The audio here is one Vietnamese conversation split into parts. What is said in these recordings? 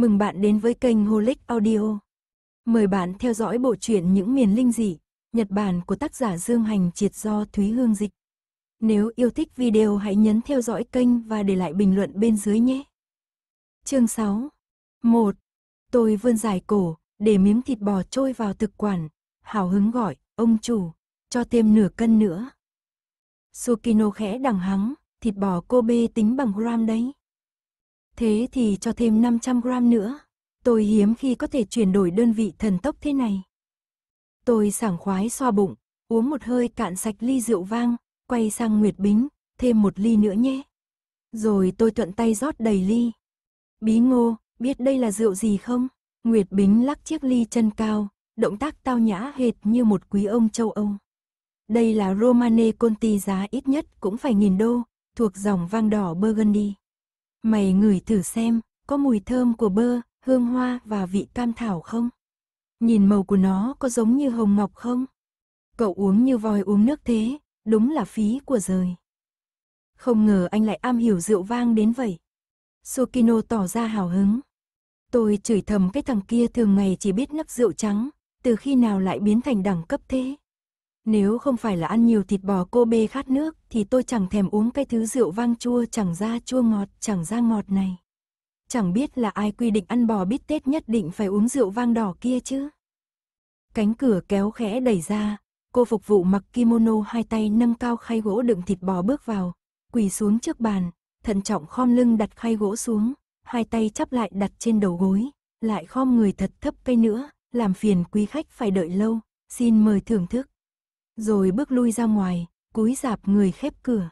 Mừng bạn đến với kênh Holic Audio. Mời bạn theo dõi bộ truyện Những miền linh dị, Nhật Bản của tác giả Dương Hành Triệt do Thúy Hương Dịch. Nếu yêu thích video hãy nhấn theo dõi kênh và để lại bình luận bên dưới nhé. Chương 6 1. Tôi vươn dài cổ, để miếng thịt bò trôi vào thực quản, hào hứng gọi, ông chủ, cho thêm nửa cân nữa. Sukino khẽ đằng hắng, thịt bò Kobe tính bằng gram đấy. Thế thì cho thêm 500 gram nữa. Tôi hiếm khi có thể chuyển đổi đơn vị thần tốc thế này. Tôi sảng khoái xoa bụng, uống một hơi cạn sạch ly rượu vang, quay sang Nguyệt Bính, thêm một ly nữa nhé. Rồi tôi thuận tay rót đầy ly. Bí ngô, biết đây là rượu gì không? Nguyệt Bính lắc chiếc ly chân cao, động tác tao nhã hệt như một quý ông châu Âu. Đây là Romane Conti giá ít nhất cũng phải nghìn đô, thuộc dòng vang đỏ Burgundy. Mày ngửi thử xem, có mùi thơm của bơ, hương hoa và vị cam thảo không? Nhìn màu của nó có giống như hồng ngọc không? Cậu uống như voi uống nước thế, đúng là phí của rời. Không ngờ anh lại am hiểu rượu vang đến vậy. Sukino tỏ ra hào hứng. Tôi chửi thầm cái thằng kia thường ngày chỉ biết nấp rượu trắng, từ khi nào lại biến thành đẳng cấp thế? Nếu không phải là ăn nhiều thịt bò cô bê khát nước, thì tôi chẳng thèm uống cái thứ rượu vang chua chẳng ra chua ngọt, chẳng ra ngọt này. Chẳng biết là ai quy định ăn bò bít tết nhất định phải uống rượu vang đỏ kia chứ. Cánh cửa kéo khẽ đẩy ra, cô phục vụ mặc kimono hai tay nâng cao khay gỗ đựng thịt bò bước vào, quỳ xuống trước bàn, thận trọng khom lưng đặt khay gỗ xuống, hai tay chắp lại đặt trên đầu gối, lại khom người thật thấp cây nữa, làm phiền quý khách phải đợi lâu, xin mời thưởng thức rồi bước lui ra ngoài, cúi dạp người khép cửa.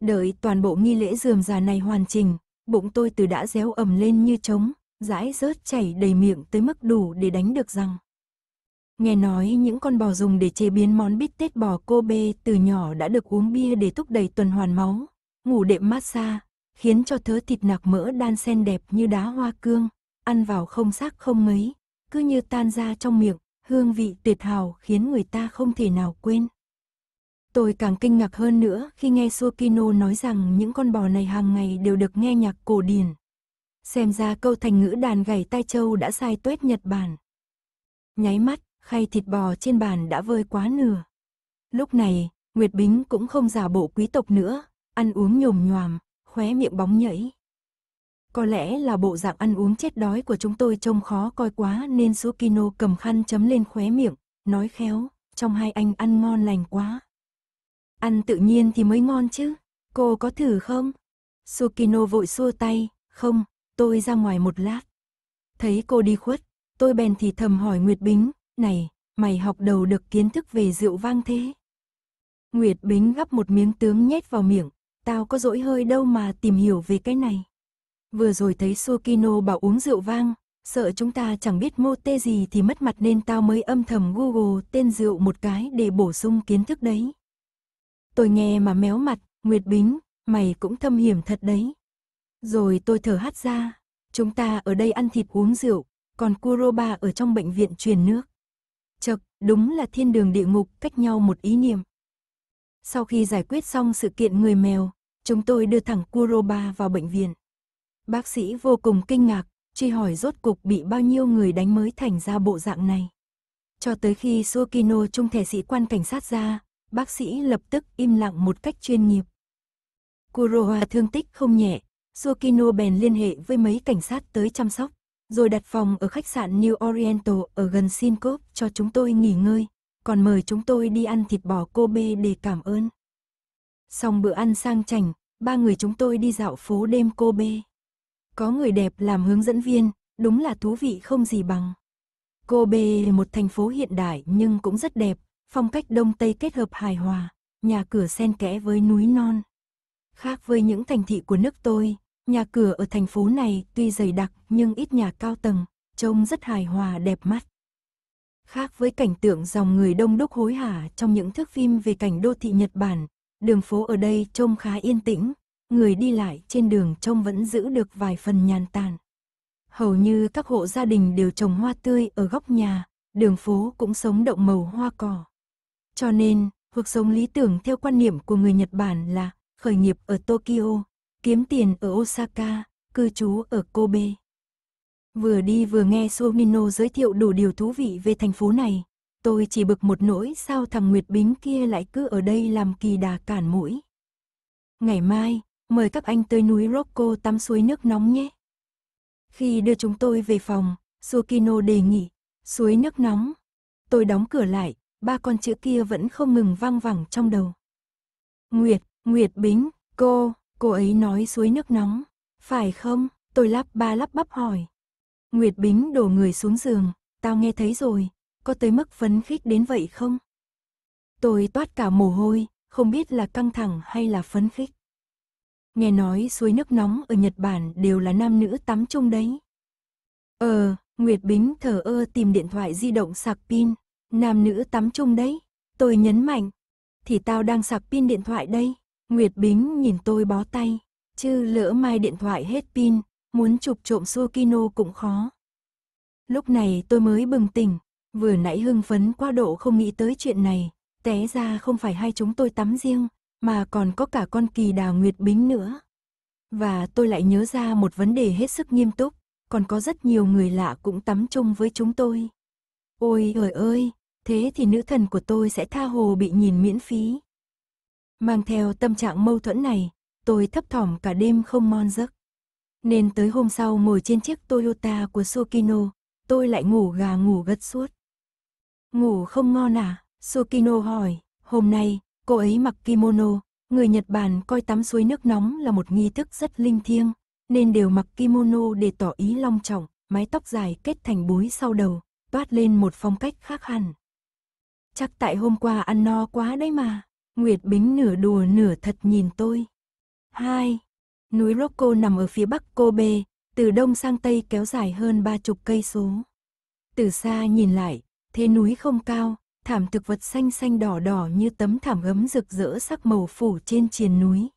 Đợi toàn bộ nghi lễ dườm già này hoàn chỉnh, bụng tôi từ đã réo ẩm lên như trống, rãi rớt chảy đầy miệng tới mức đủ để đánh được răng. Nghe nói những con bò dùng để chế biến món bít tết bò cô bê từ nhỏ đã được uống bia để thúc đẩy tuần hoàn máu, ngủ đệm massage, khiến cho thớ thịt nạc mỡ đan sen đẹp như đá hoa cương, ăn vào không xác không mấy, cứ như tan ra trong miệng, hương vị tuyệt hảo khiến người ta không thể nào quên. Tôi càng kinh ngạc hơn nữa khi nghe Suokino nói rằng những con bò này hàng ngày đều được nghe nhạc cổ điển. Xem ra câu thành ngữ đàn gảy tai châu đã sai tuét Nhật Bản. Nháy mắt, khay thịt bò trên bàn đã vơi quá nửa. Lúc này, Nguyệt Bính cũng không giả bộ quý tộc nữa, ăn uống nhồm nhòm, khóe miệng bóng nhảy. Có lẽ là bộ dạng ăn uống chết đói của chúng tôi trông khó coi quá nên Sukino cầm khăn chấm lên khóe miệng, nói khéo, trong hai anh ăn ngon lành quá. Ăn tự nhiên thì mới ngon chứ, cô có thử không? Sukino vội xua tay, không, tôi ra ngoài một lát. Thấy cô đi khuất, tôi bèn thì thầm hỏi Nguyệt Bính, này, mày học đầu được kiến thức về rượu vang thế. Nguyệt Bính gắp một miếng tướng nhét vào miệng, tao có dỗi hơi đâu mà tìm hiểu về cái này. Vừa rồi thấy Sukino bảo uống rượu vang, sợ chúng ta chẳng biết mô tê gì thì mất mặt nên tao mới âm thầm Google tên rượu một cái để bổ sung kiến thức đấy. Tôi nghe mà méo mặt, Nguyệt Bính, mày cũng thâm hiểm thật đấy. Rồi tôi thở hắt ra, chúng ta ở đây ăn thịt uống rượu, còn Kuroba ở trong bệnh viện truyền nước. Chật, đúng là thiên đường địa ngục cách nhau một ý niệm. Sau khi giải quyết xong sự kiện người mèo, chúng tôi đưa thẳng Kuroba vào bệnh viện. Bác sĩ vô cùng kinh ngạc, truy hỏi rốt cục bị bao nhiêu người đánh mới thành ra bộ dạng này. Cho tới khi Sukino trung thể sĩ quan cảnh sát ra, bác sĩ lập tức im lặng một cách chuyên nghiệp. Kuroha thương tích không nhẹ, Sukino bèn liên hệ với mấy cảnh sát tới chăm sóc, rồi đặt phòng ở khách sạn New Oriental ở gần Sinkop cho chúng tôi nghỉ ngơi, còn mời chúng tôi đi ăn thịt bò Kobe để cảm ơn. Xong bữa ăn sang chảnh, ba người chúng tôi đi dạo phố đêm Kobe. Có người đẹp làm hướng dẫn viên, đúng là thú vị không gì bằng. Kobe một thành phố hiện đại nhưng cũng rất đẹp, phong cách đông tây kết hợp hài hòa, nhà cửa xen kẽ với núi non. Khác với những thành thị của nước tôi, nhà cửa ở thành phố này tuy dày đặc nhưng ít nhà cao tầng, trông rất hài hòa đẹp mắt. Khác với cảnh tượng dòng người đông đúc hối hả trong những thước phim về cảnh đô thị Nhật Bản, đường phố ở đây trông khá yên tĩnh, người đi lại trên đường trông vẫn giữ được vài phần nhàn tàn. Hầu như các hộ gia đình đều trồng hoa tươi ở góc nhà, đường phố cũng sống động màu hoa cỏ. Cho nên, cuộc sống lý tưởng theo quan niệm của người Nhật Bản là khởi nghiệp ở Tokyo, kiếm tiền ở Osaka, cư trú ở Kobe. Vừa đi vừa nghe Sonino giới thiệu đủ điều thú vị về thành phố này, tôi chỉ bực một nỗi sao thằng Nguyệt Bính kia lại cứ ở đây làm kỳ đà cản mũi. Ngày mai, mời các anh tới núi Rocco tắm suối nước nóng nhé. Khi đưa chúng tôi về phòng, Sukino đề nghị, suối nước nóng. Tôi đóng cửa lại, ba con chữ kia vẫn không ngừng vang vẳng trong đầu. Nguyệt, Nguyệt Bính, cô, cô ấy nói suối nước nóng, phải không? Tôi lắp ba lắp bắp hỏi. Nguyệt Bính đổ người xuống giường, tao nghe thấy rồi, có tới mức phấn khích đến vậy không? Tôi toát cả mồ hôi, không biết là căng thẳng hay là phấn khích. Nghe nói suối nước nóng ở Nhật Bản đều là nam nữ tắm chung đấy. Ờ, Nguyệt Bính thở ơ tìm điện thoại di động sạc pin. Nam nữ tắm chung đấy. Tôi nhấn mạnh. Thì tao đang sạc pin điện thoại đây. Nguyệt Bính nhìn tôi bó tay. Chứ lỡ mai điện thoại hết pin, muốn chụp trộm Sukino cũng khó. Lúc này tôi mới bừng tỉnh, vừa nãy hưng phấn quá độ không nghĩ tới chuyện này, té ra không phải hai chúng tôi tắm riêng, mà còn có cả con kỳ đào nguyệt bính nữa. Và tôi lại nhớ ra một vấn đề hết sức nghiêm túc, còn có rất nhiều người lạ cũng tắm chung với chúng tôi. Ôi ơi ơi, thế thì nữ thần của tôi sẽ tha hồ bị nhìn miễn phí. Mang theo tâm trạng mâu thuẫn này, tôi thấp thỏm cả đêm không mon giấc. Nên tới hôm sau ngồi trên chiếc Toyota của Sokino, tôi lại ngủ gà ngủ gật suốt. Ngủ không ngon à? Sokino hỏi, hôm nay, Cô ấy mặc kimono, người Nhật Bản coi tắm suối nước nóng là một nghi thức rất linh thiêng, nên đều mặc kimono để tỏ ý long trọng, mái tóc dài kết thành búi sau đầu, toát lên một phong cách khác hẳn. Chắc tại hôm qua ăn no quá đấy mà, Nguyệt Bính nửa đùa nửa thật nhìn tôi. 2. Núi Rocco nằm ở phía bắc Kobe, từ đông sang tây kéo dài hơn ba chục cây số. Từ xa nhìn lại, thế núi không cao, thảm thực vật xanh xanh đỏ đỏ như tấm thảm gấm rực rỡ sắc màu phủ trên triền núi.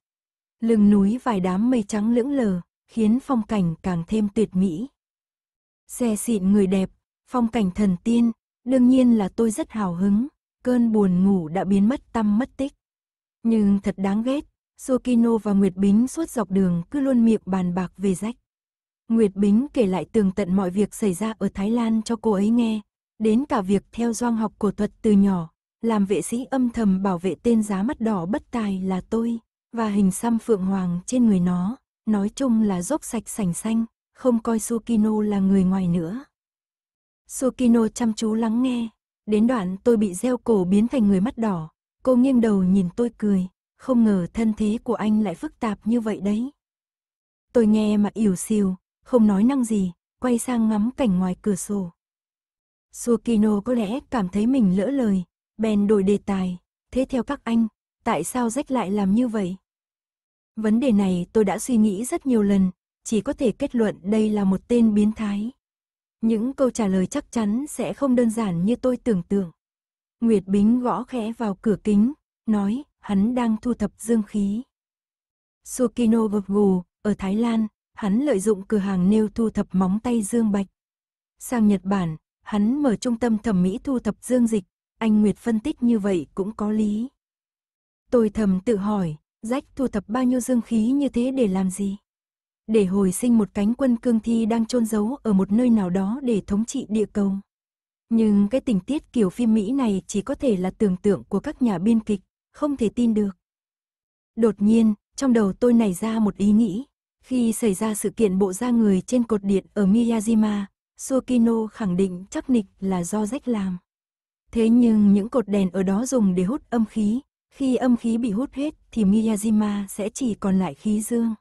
Lưng núi vài đám mây trắng lững lờ, khiến phong cảnh càng thêm tuyệt mỹ. Xe xịn người đẹp, phong cảnh thần tiên, đương nhiên là tôi rất hào hứng, cơn buồn ngủ đã biến mất tâm mất tích. Nhưng thật đáng ghét, Sokino và Nguyệt Bính suốt dọc đường cứ luôn miệng bàn bạc về rách. Nguyệt Bính kể lại tường tận mọi việc xảy ra ở Thái Lan cho cô ấy nghe, đến cả việc theo doang học cổ thuật từ nhỏ, làm vệ sĩ âm thầm bảo vệ tên giá mắt đỏ bất tài là tôi, và hình xăm phượng hoàng trên người nó, nói chung là dốc sạch sành xanh, không coi Sukino là người ngoài nữa. Sukino chăm chú lắng nghe, đến đoạn tôi bị gieo cổ biến thành người mắt đỏ, cô nghiêng đầu nhìn tôi cười, không ngờ thân thế của anh lại phức tạp như vậy đấy. Tôi nghe mà ỉu xìu, không nói năng gì, quay sang ngắm cảnh ngoài cửa sổ. Sukino có lẽ cảm thấy mình lỡ lời, bèn đổi đề tài. Thế theo các anh, tại sao rách lại làm như vậy? Vấn đề này tôi đã suy nghĩ rất nhiều lần, chỉ có thể kết luận đây là một tên biến thái. Những câu trả lời chắc chắn sẽ không đơn giản như tôi tưởng tượng. Nguyệt Bính gõ khẽ vào cửa kính, nói hắn đang thu thập dương khí. Sukino gật gù, ở Thái Lan, hắn lợi dụng cửa hàng nêu thu thập móng tay dương bạch. Sang Nhật Bản, hắn mở trung tâm thẩm mỹ thu thập dương dịch, anh Nguyệt phân tích như vậy cũng có lý. Tôi thầm tự hỏi, rách thu thập bao nhiêu dương khí như thế để làm gì? Để hồi sinh một cánh quân cương thi đang chôn giấu ở một nơi nào đó để thống trị địa cầu. Nhưng cái tình tiết kiểu phim Mỹ này chỉ có thể là tưởng tượng của các nhà biên kịch, không thể tin được. Đột nhiên, trong đầu tôi nảy ra một ý nghĩ. Khi xảy ra sự kiện bộ da người trên cột điện ở Miyajima, Sukino khẳng định chắc nịch là do rách làm. Thế nhưng những cột đèn ở đó dùng để hút âm khí, khi âm khí bị hút hết thì Miyajima sẽ chỉ còn lại khí dương.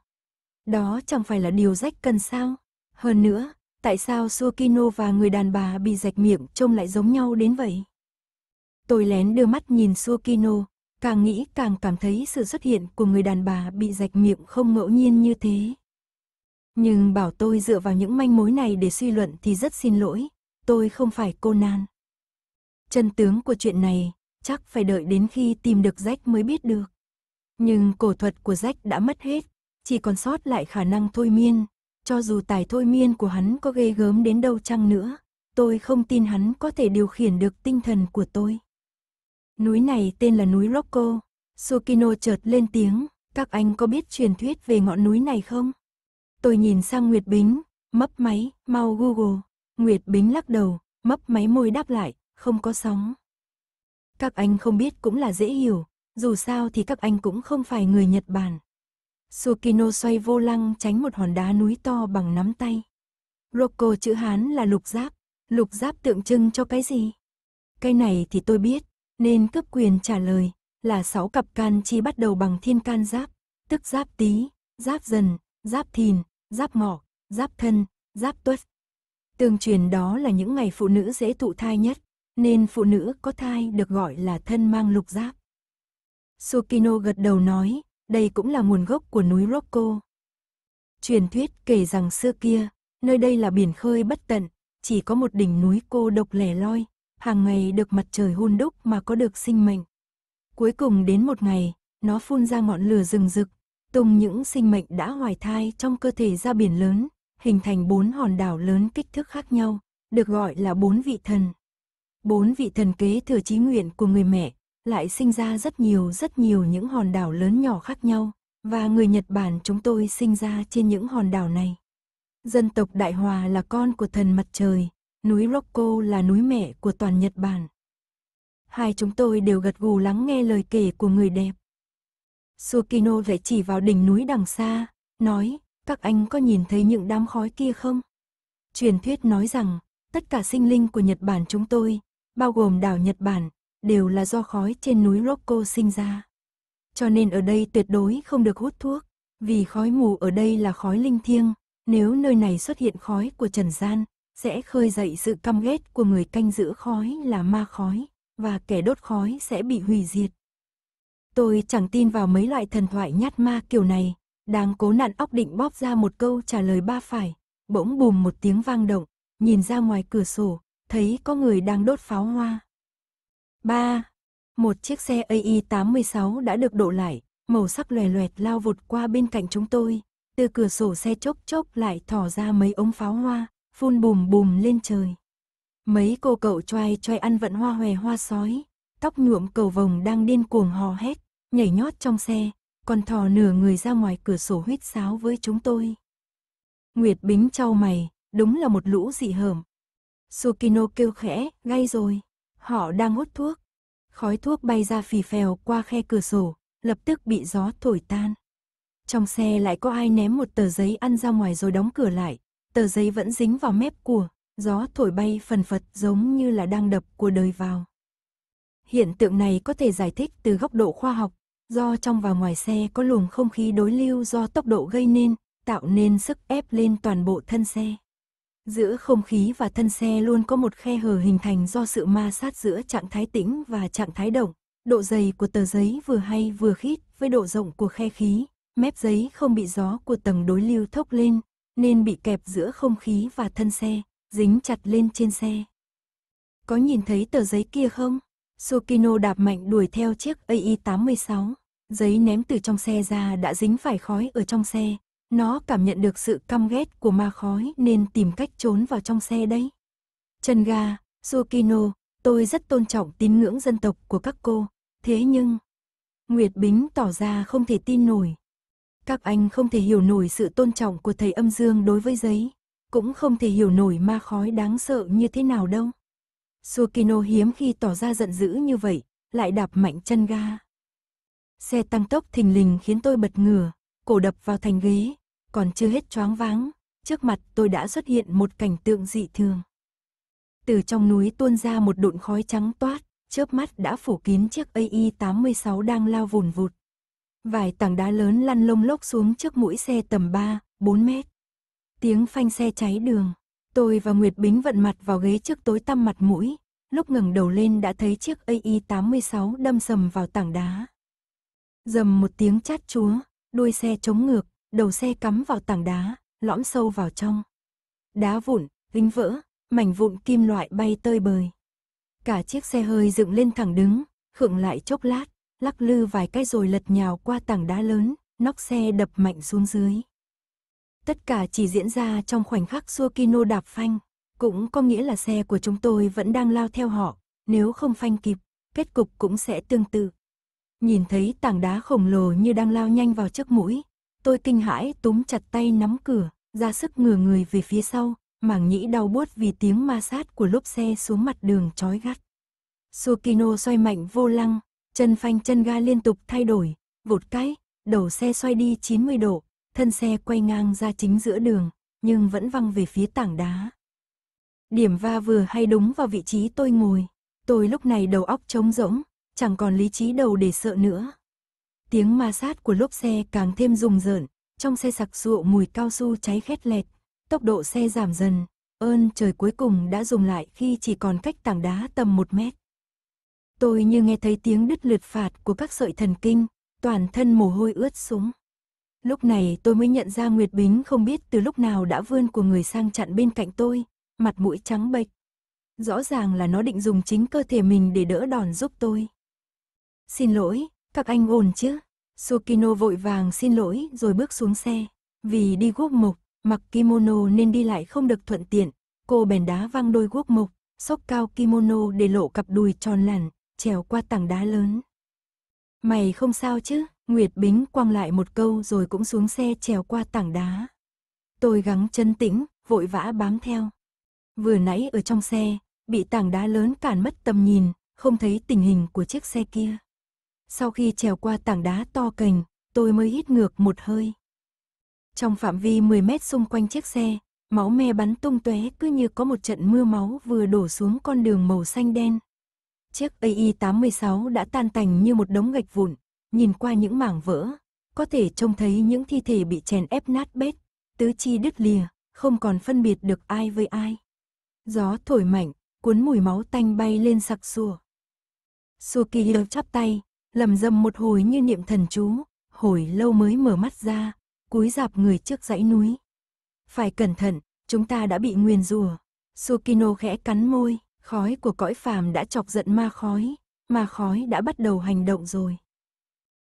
Đó chẳng phải là điều rách cần sao? Hơn nữa, tại sao Sukino và người đàn bà bị rạch miệng trông lại giống nhau đến vậy? Tôi lén đưa mắt nhìn Sukino, càng nghĩ càng cảm thấy sự xuất hiện của người đàn bà bị rạch miệng không ngẫu nhiên như thế. Nhưng bảo tôi dựa vào những manh mối này để suy luận thì rất xin lỗi, tôi không phải cô nan. Chân tướng của chuyện này, chắc phải đợi đến khi tìm được Jack mới biết được. Nhưng cổ thuật của Jack đã mất hết, chỉ còn sót lại khả năng thôi miên. Cho dù tài thôi miên của hắn có ghê gớm đến đâu chăng nữa, tôi không tin hắn có thể điều khiển được tinh thần của tôi. Núi này tên là núi Rocco. Sukino chợt lên tiếng, các anh có biết truyền thuyết về ngọn núi này không? Tôi nhìn sang Nguyệt Bính, mấp máy, mau Google. Nguyệt Bính lắc đầu, mấp máy môi đáp lại, không có sóng. Các anh không biết cũng là dễ hiểu, dù sao thì các anh cũng không phải người Nhật Bản. Sukino xoay vô lăng tránh một hòn đá núi to bằng nắm tay. Rocco chữ Hán là lục giáp, lục giáp tượng trưng cho cái gì? Cái này thì tôi biết, nên cấp quyền trả lời là sáu cặp can chi bắt đầu bằng thiên can giáp, tức giáp tí, giáp dần, giáp thìn, giáp mỏ, giáp thân, giáp tuất. Tương truyền đó là những ngày phụ nữ dễ thụ thai nhất, nên phụ nữ có thai được gọi là thân mang lục giáp. Sukino gật đầu nói, đây cũng là nguồn gốc của núi Rocco. Truyền thuyết kể rằng xưa kia, nơi đây là biển khơi bất tận, chỉ có một đỉnh núi cô độc lẻ loi, hàng ngày được mặt trời hun đúc mà có được sinh mệnh. Cuối cùng đến một ngày, nó phun ra ngọn lửa rừng rực, tung những sinh mệnh đã hoài thai trong cơ thể ra biển lớn, hình thành bốn hòn đảo lớn kích thước khác nhau, được gọi là bốn vị thần. Bốn vị thần kế thừa trí nguyện của người mẹ, lại sinh ra rất nhiều rất nhiều những hòn đảo lớn nhỏ khác nhau, và người Nhật Bản chúng tôi sinh ra trên những hòn đảo này. Dân tộc Đại Hòa là con của thần mặt trời, núi Rocco là núi mẹ của toàn Nhật Bản. Hai chúng tôi đều gật gù lắng nghe lời kể của người đẹp. Sukino vẽ chỉ vào đỉnh núi đằng xa, nói, các anh có nhìn thấy những đám khói kia không? Truyền thuyết nói rằng, tất cả sinh linh của Nhật Bản chúng tôi, bao gồm đảo Nhật Bản, đều là do khói trên núi Rokko sinh ra. Cho nên ở đây tuyệt đối không được hút thuốc, vì khói mù ở đây là khói linh thiêng, nếu nơi này xuất hiện khói của trần gian, sẽ khơi dậy sự căm ghét của người canh giữ khói là ma khói, và kẻ đốt khói sẽ bị hủy diệt, Tôi chẳng tin vào mấy loại thần thoại nhát ma kiểu này. Đang cố nặn óc định bóp ra một câu trả lời ba phải. Bỗng bùm một tiếng vang động, nhìn ra ngoài cửa sổ, thấy có người đang đốt pháo hoa. ba Một chiếc xe AI-86 e đã được độ lại, màu sắc lòe loẹt lao vụt qua bên cạnh chúng tôi. Từ cửa sổ xe chốc chốc lại thỏ ra mấy ống pháo hoa, phun bùm bùm lên trời. Mấy cô cậu choai choai ăn vận hoa hòe hoa sói, tóc nhuộm cầu vồng đang điên cuồng hò hét nhảy nhót trong xe, còn thò nửa người ra ngoài cửa sổ huyết sáo với chúng tôi. Nguyệt Bính trao mày, đúng là một lũ dị hởm. Sukino kêu khẽ, ngay rồi, họ đang hút thuốc. Khói thuốc bay ra phì phèo qua khe cửa sổ, lập tức bị gió thổi tan. Trong xe lại có ai ném một tờ giấy ăn ra ngoài rồi đóng cửa lại, tờ giấy vẫn dính vào mép của, gió thổi bay phần phật giống như là đang đập của đời vào. Hiện tượng này có thể giải thích từ góc độ khoa học, do trong và ngoài xe có luồng không khí đối lưu do tốc độ gây nên, tạo nên sức ép lên toàn bộ thân xe. Giữa không khí và thân xe luôn có một khe hở hình thành do sự ma sát giữa trạng thái tĩnh và trạng thái động. Độ dày của tờ giấy vừa hay vừa khít với độ rộng của khe khí, mép giấy không bị gió của tầng đối lưu thốc lên, nên bị kẹp giữa không khí và thân xe, dính chặt lên trên xe. Có nhìn thấy tờ giấy kia không? Sukino đạp mạnh đuổi theo chiếc AI-86. E giấy ném từ trong xe ra đã dính phải khói ở trong xe. Nó cảm nhận được sự căm ghét của ma khói nên tìm cách trốn vào trong xe đấy. Chân ga, Sukino, tôi rất tôn trọng tín ngưỡng dân tộc của các cô. Thế nhưng, Nguyệt Bính tỏ ra không thể tin nổi. Các anh không thể hiểu nổi sự tôn trọng của thầy âm dương đối với giấy. Cũng không thể hiểu nổi ma khói đáng sợ như thế nào đâu. Sukino hiếm khi tỏ ra giận dữ như vậy, lại đạp mạnh chân ga. Xe tăng tốc thình lình khiến tôi bật ngửa, cổ đập vào thành ghế, còn chưa hết choáng váng, trước mặt tôi đã xuất hiện một cảnh tượng dị thường. Từ trong núi tuôn ra một độn khói trắng toát, chớp mắt đã phủ kín chiếc AI-86 e đang lao vùn vụt. Vài tảng đá lớn lăn lông lốc xuống trước mũi xe tầm 3, 4 mét. Tiếng phanh xe cháy đường, Tôi và Nguyệt Bính vận mặt vào ghế trước tối tăm mặt mũi, lúc ngẩng đầu lên đã thấy chiếc AI-86 e đâm sầm vào tảng đá. Dầm một tiếng chát chúa, đuôi xe chống ngược, đầu xe cắm vào tảng đá, lõm sâu vào trong. Đá vụn, vinh vỡ, mảnh vụn kim loại bay tơi bời. Cả chiếc xe hơi dựng lên thẳng đứng, khựng lại chốc lát, lắc lư vài cái rồi lật nhào qua tảng đá lớn, nóc xe đập mạnh xuống dưới. Tất cả chỉ diễn ra trong khoảnh khắc Suokino đạp phanh, cũng có nghĩa là xe của chúng tôi vẫn đang lao theo họ, nếu không phanh kịp, kết cục cũng sẽ tương tự. Nhìn thấy tảng đá khổng lồ như đang lao nhanh vào trước mũi, tôi kinh hãi túm chặt tay nắm cửa, ra sức ngửa người về phía sau, mảng nhĩ đau buốt vì tiếng ma sát của lốp xe xuống mặt đường chói gắt. Sukino xoay mạnh vô lăng, chân phanh chân ga liên tục thay đổi, vụt cái, đầu xe xoay đi 90 độ, thân xe quay ngang ra chính giữa đường, nhưng vẫn văng về phía tảng đá. Điểm va vừa hay đúng vào vị trí tôi ngồi, tôi lúc này đầu óc trống rỗng, chẳng còn lý trí đầu để sợ nữa. Tiếng ma sát của lốp xe càng thêm rùng rợn, trong xe sặc sụa mùi cao su cháy khét lẹt, tốc độ xe giảm dần, ơn trời cuối cùng đã dùng lại khi chỉ còn cách tảng đá tầm một mét. Tôi như nghe thấy tiếng đứt lượt phạt của các sợi thần kinh, toàn thân mồ hôi ướt sũng. Lúc này tôi mới nhận ra Nguyệt Bính không biết từ lúc nào đã vươn của người sang chặn bên cạnh tôi, mặt mũi trắng bệch. Rõ ràng là nó định dùng chính cơ thể mình để đỡ đòn giúp tôi. Xin lỗi, các anh ổn chứ? Sukino vội vàng xin lỗi rồi bước xuống xe. Vì đi guốc mục mặc kimono nên đi lại không được thuận tiện. Cô bèn đá văng đôi guốc mục sốc cao kimono để lộ cặp đùi tròn lẳn, trèo qua tảng đá lớn. Mày không sao chứ? Nguyệt Bính quăng lại một câu rồi cũng xuống xe trèo qua tảng đá. Tôi gắng chân tĩnh, vội vã bám theo. Vừa nãy ở trong xe, bị tảng đá lớn cản mất tầm nhìn, không thấy tình hình của chiếc xe kia. Sau khi trèo qua tảng đá to cành, tôi mới hít ngược một hơi. Trong phạm vi 10 mét xung quanh chiếc xe, máu me bắn tung tóe cứ như có một trận mưa máu vừa đổ xuống con đường màu xanh đen. Chiếc AI-86 e đã tan tành như một đống gạch vụn, nhìn qua những mảng vỡ, có thể trông thấy những thi thể bị chèn ép nát bét, tứ chi đứt lìa, không còn phân biệt được ai với ai. Gió thổi mạnh, cuốn mùi máu tanh bay lên sặc sủa. Sukiyo chắp tay, lầm dầm một hồi như niệm thần chú, hồi lâu mới mở mắt ra, cúi dạp người trước dãy núi. Phải cẩn thận, chúng ta đã bị nguyền rùa. Sukino khẽ cắn môi, khói của cõi phàm đã chọc giận ma khói, ma khói đã bắt đầu hành động rồi.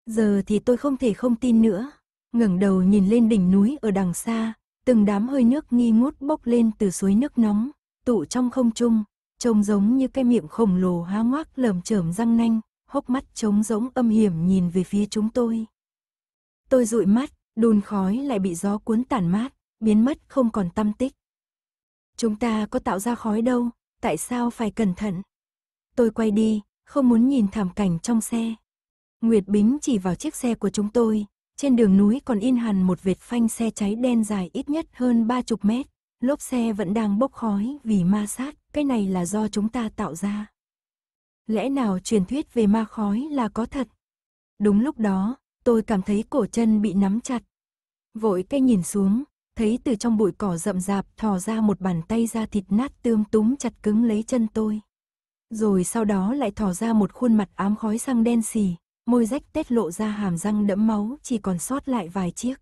Giờ thì tôi không thể không tin nữa. ngẩng đầu nhìn lên đỉnh núi ở đằng xa, từng đám hơi nước nghi ngút bốc lên từ suối nước nóng, tụ trong không trung, trông giống như cái miệng khổng lồ há ngoác lởm chởm răng nanh, hốc mắt trống rỗng âm hiểm nhìn về phía chúng tôi. Tôi dụi mắt, đun khói lại bị gió cuốn tản mát, biến mất không còn tâm tích. Chúng ta có tạo ra khói đâu, tại sao phải cẩn thận? Tôi quay đi, không muốn nhìn thảm cảnh trong xe. Nguyệt Bính chỉ vào chiếc xe của chúng tôi, trên đường núi còn in hẳn một vệt phanh xe cháy đen dài ít nhất hơn 30 mét, lốp xe vẫn đang bốc khói vì ma sát, cái này là do chúng ta tạo ra. Lẽ nào truyền thuyết về ma khói là có thật? Đúng lúc đó, tôi cảm thấy cổ chân bị nắm chặt. Vội cây nhìn xuống, thấy từ trong bụi cỏ rậm rạp thò ra một bàn tay da thịt nát tươm túm chặt cứng lấy chân tôi. Rồi sau đó lại thò ra một khuôn mặt ám khói sang đen xì, môi rách tết lộ ra hàm răng đẫm máu chỉ còn sót lại vài chiếc.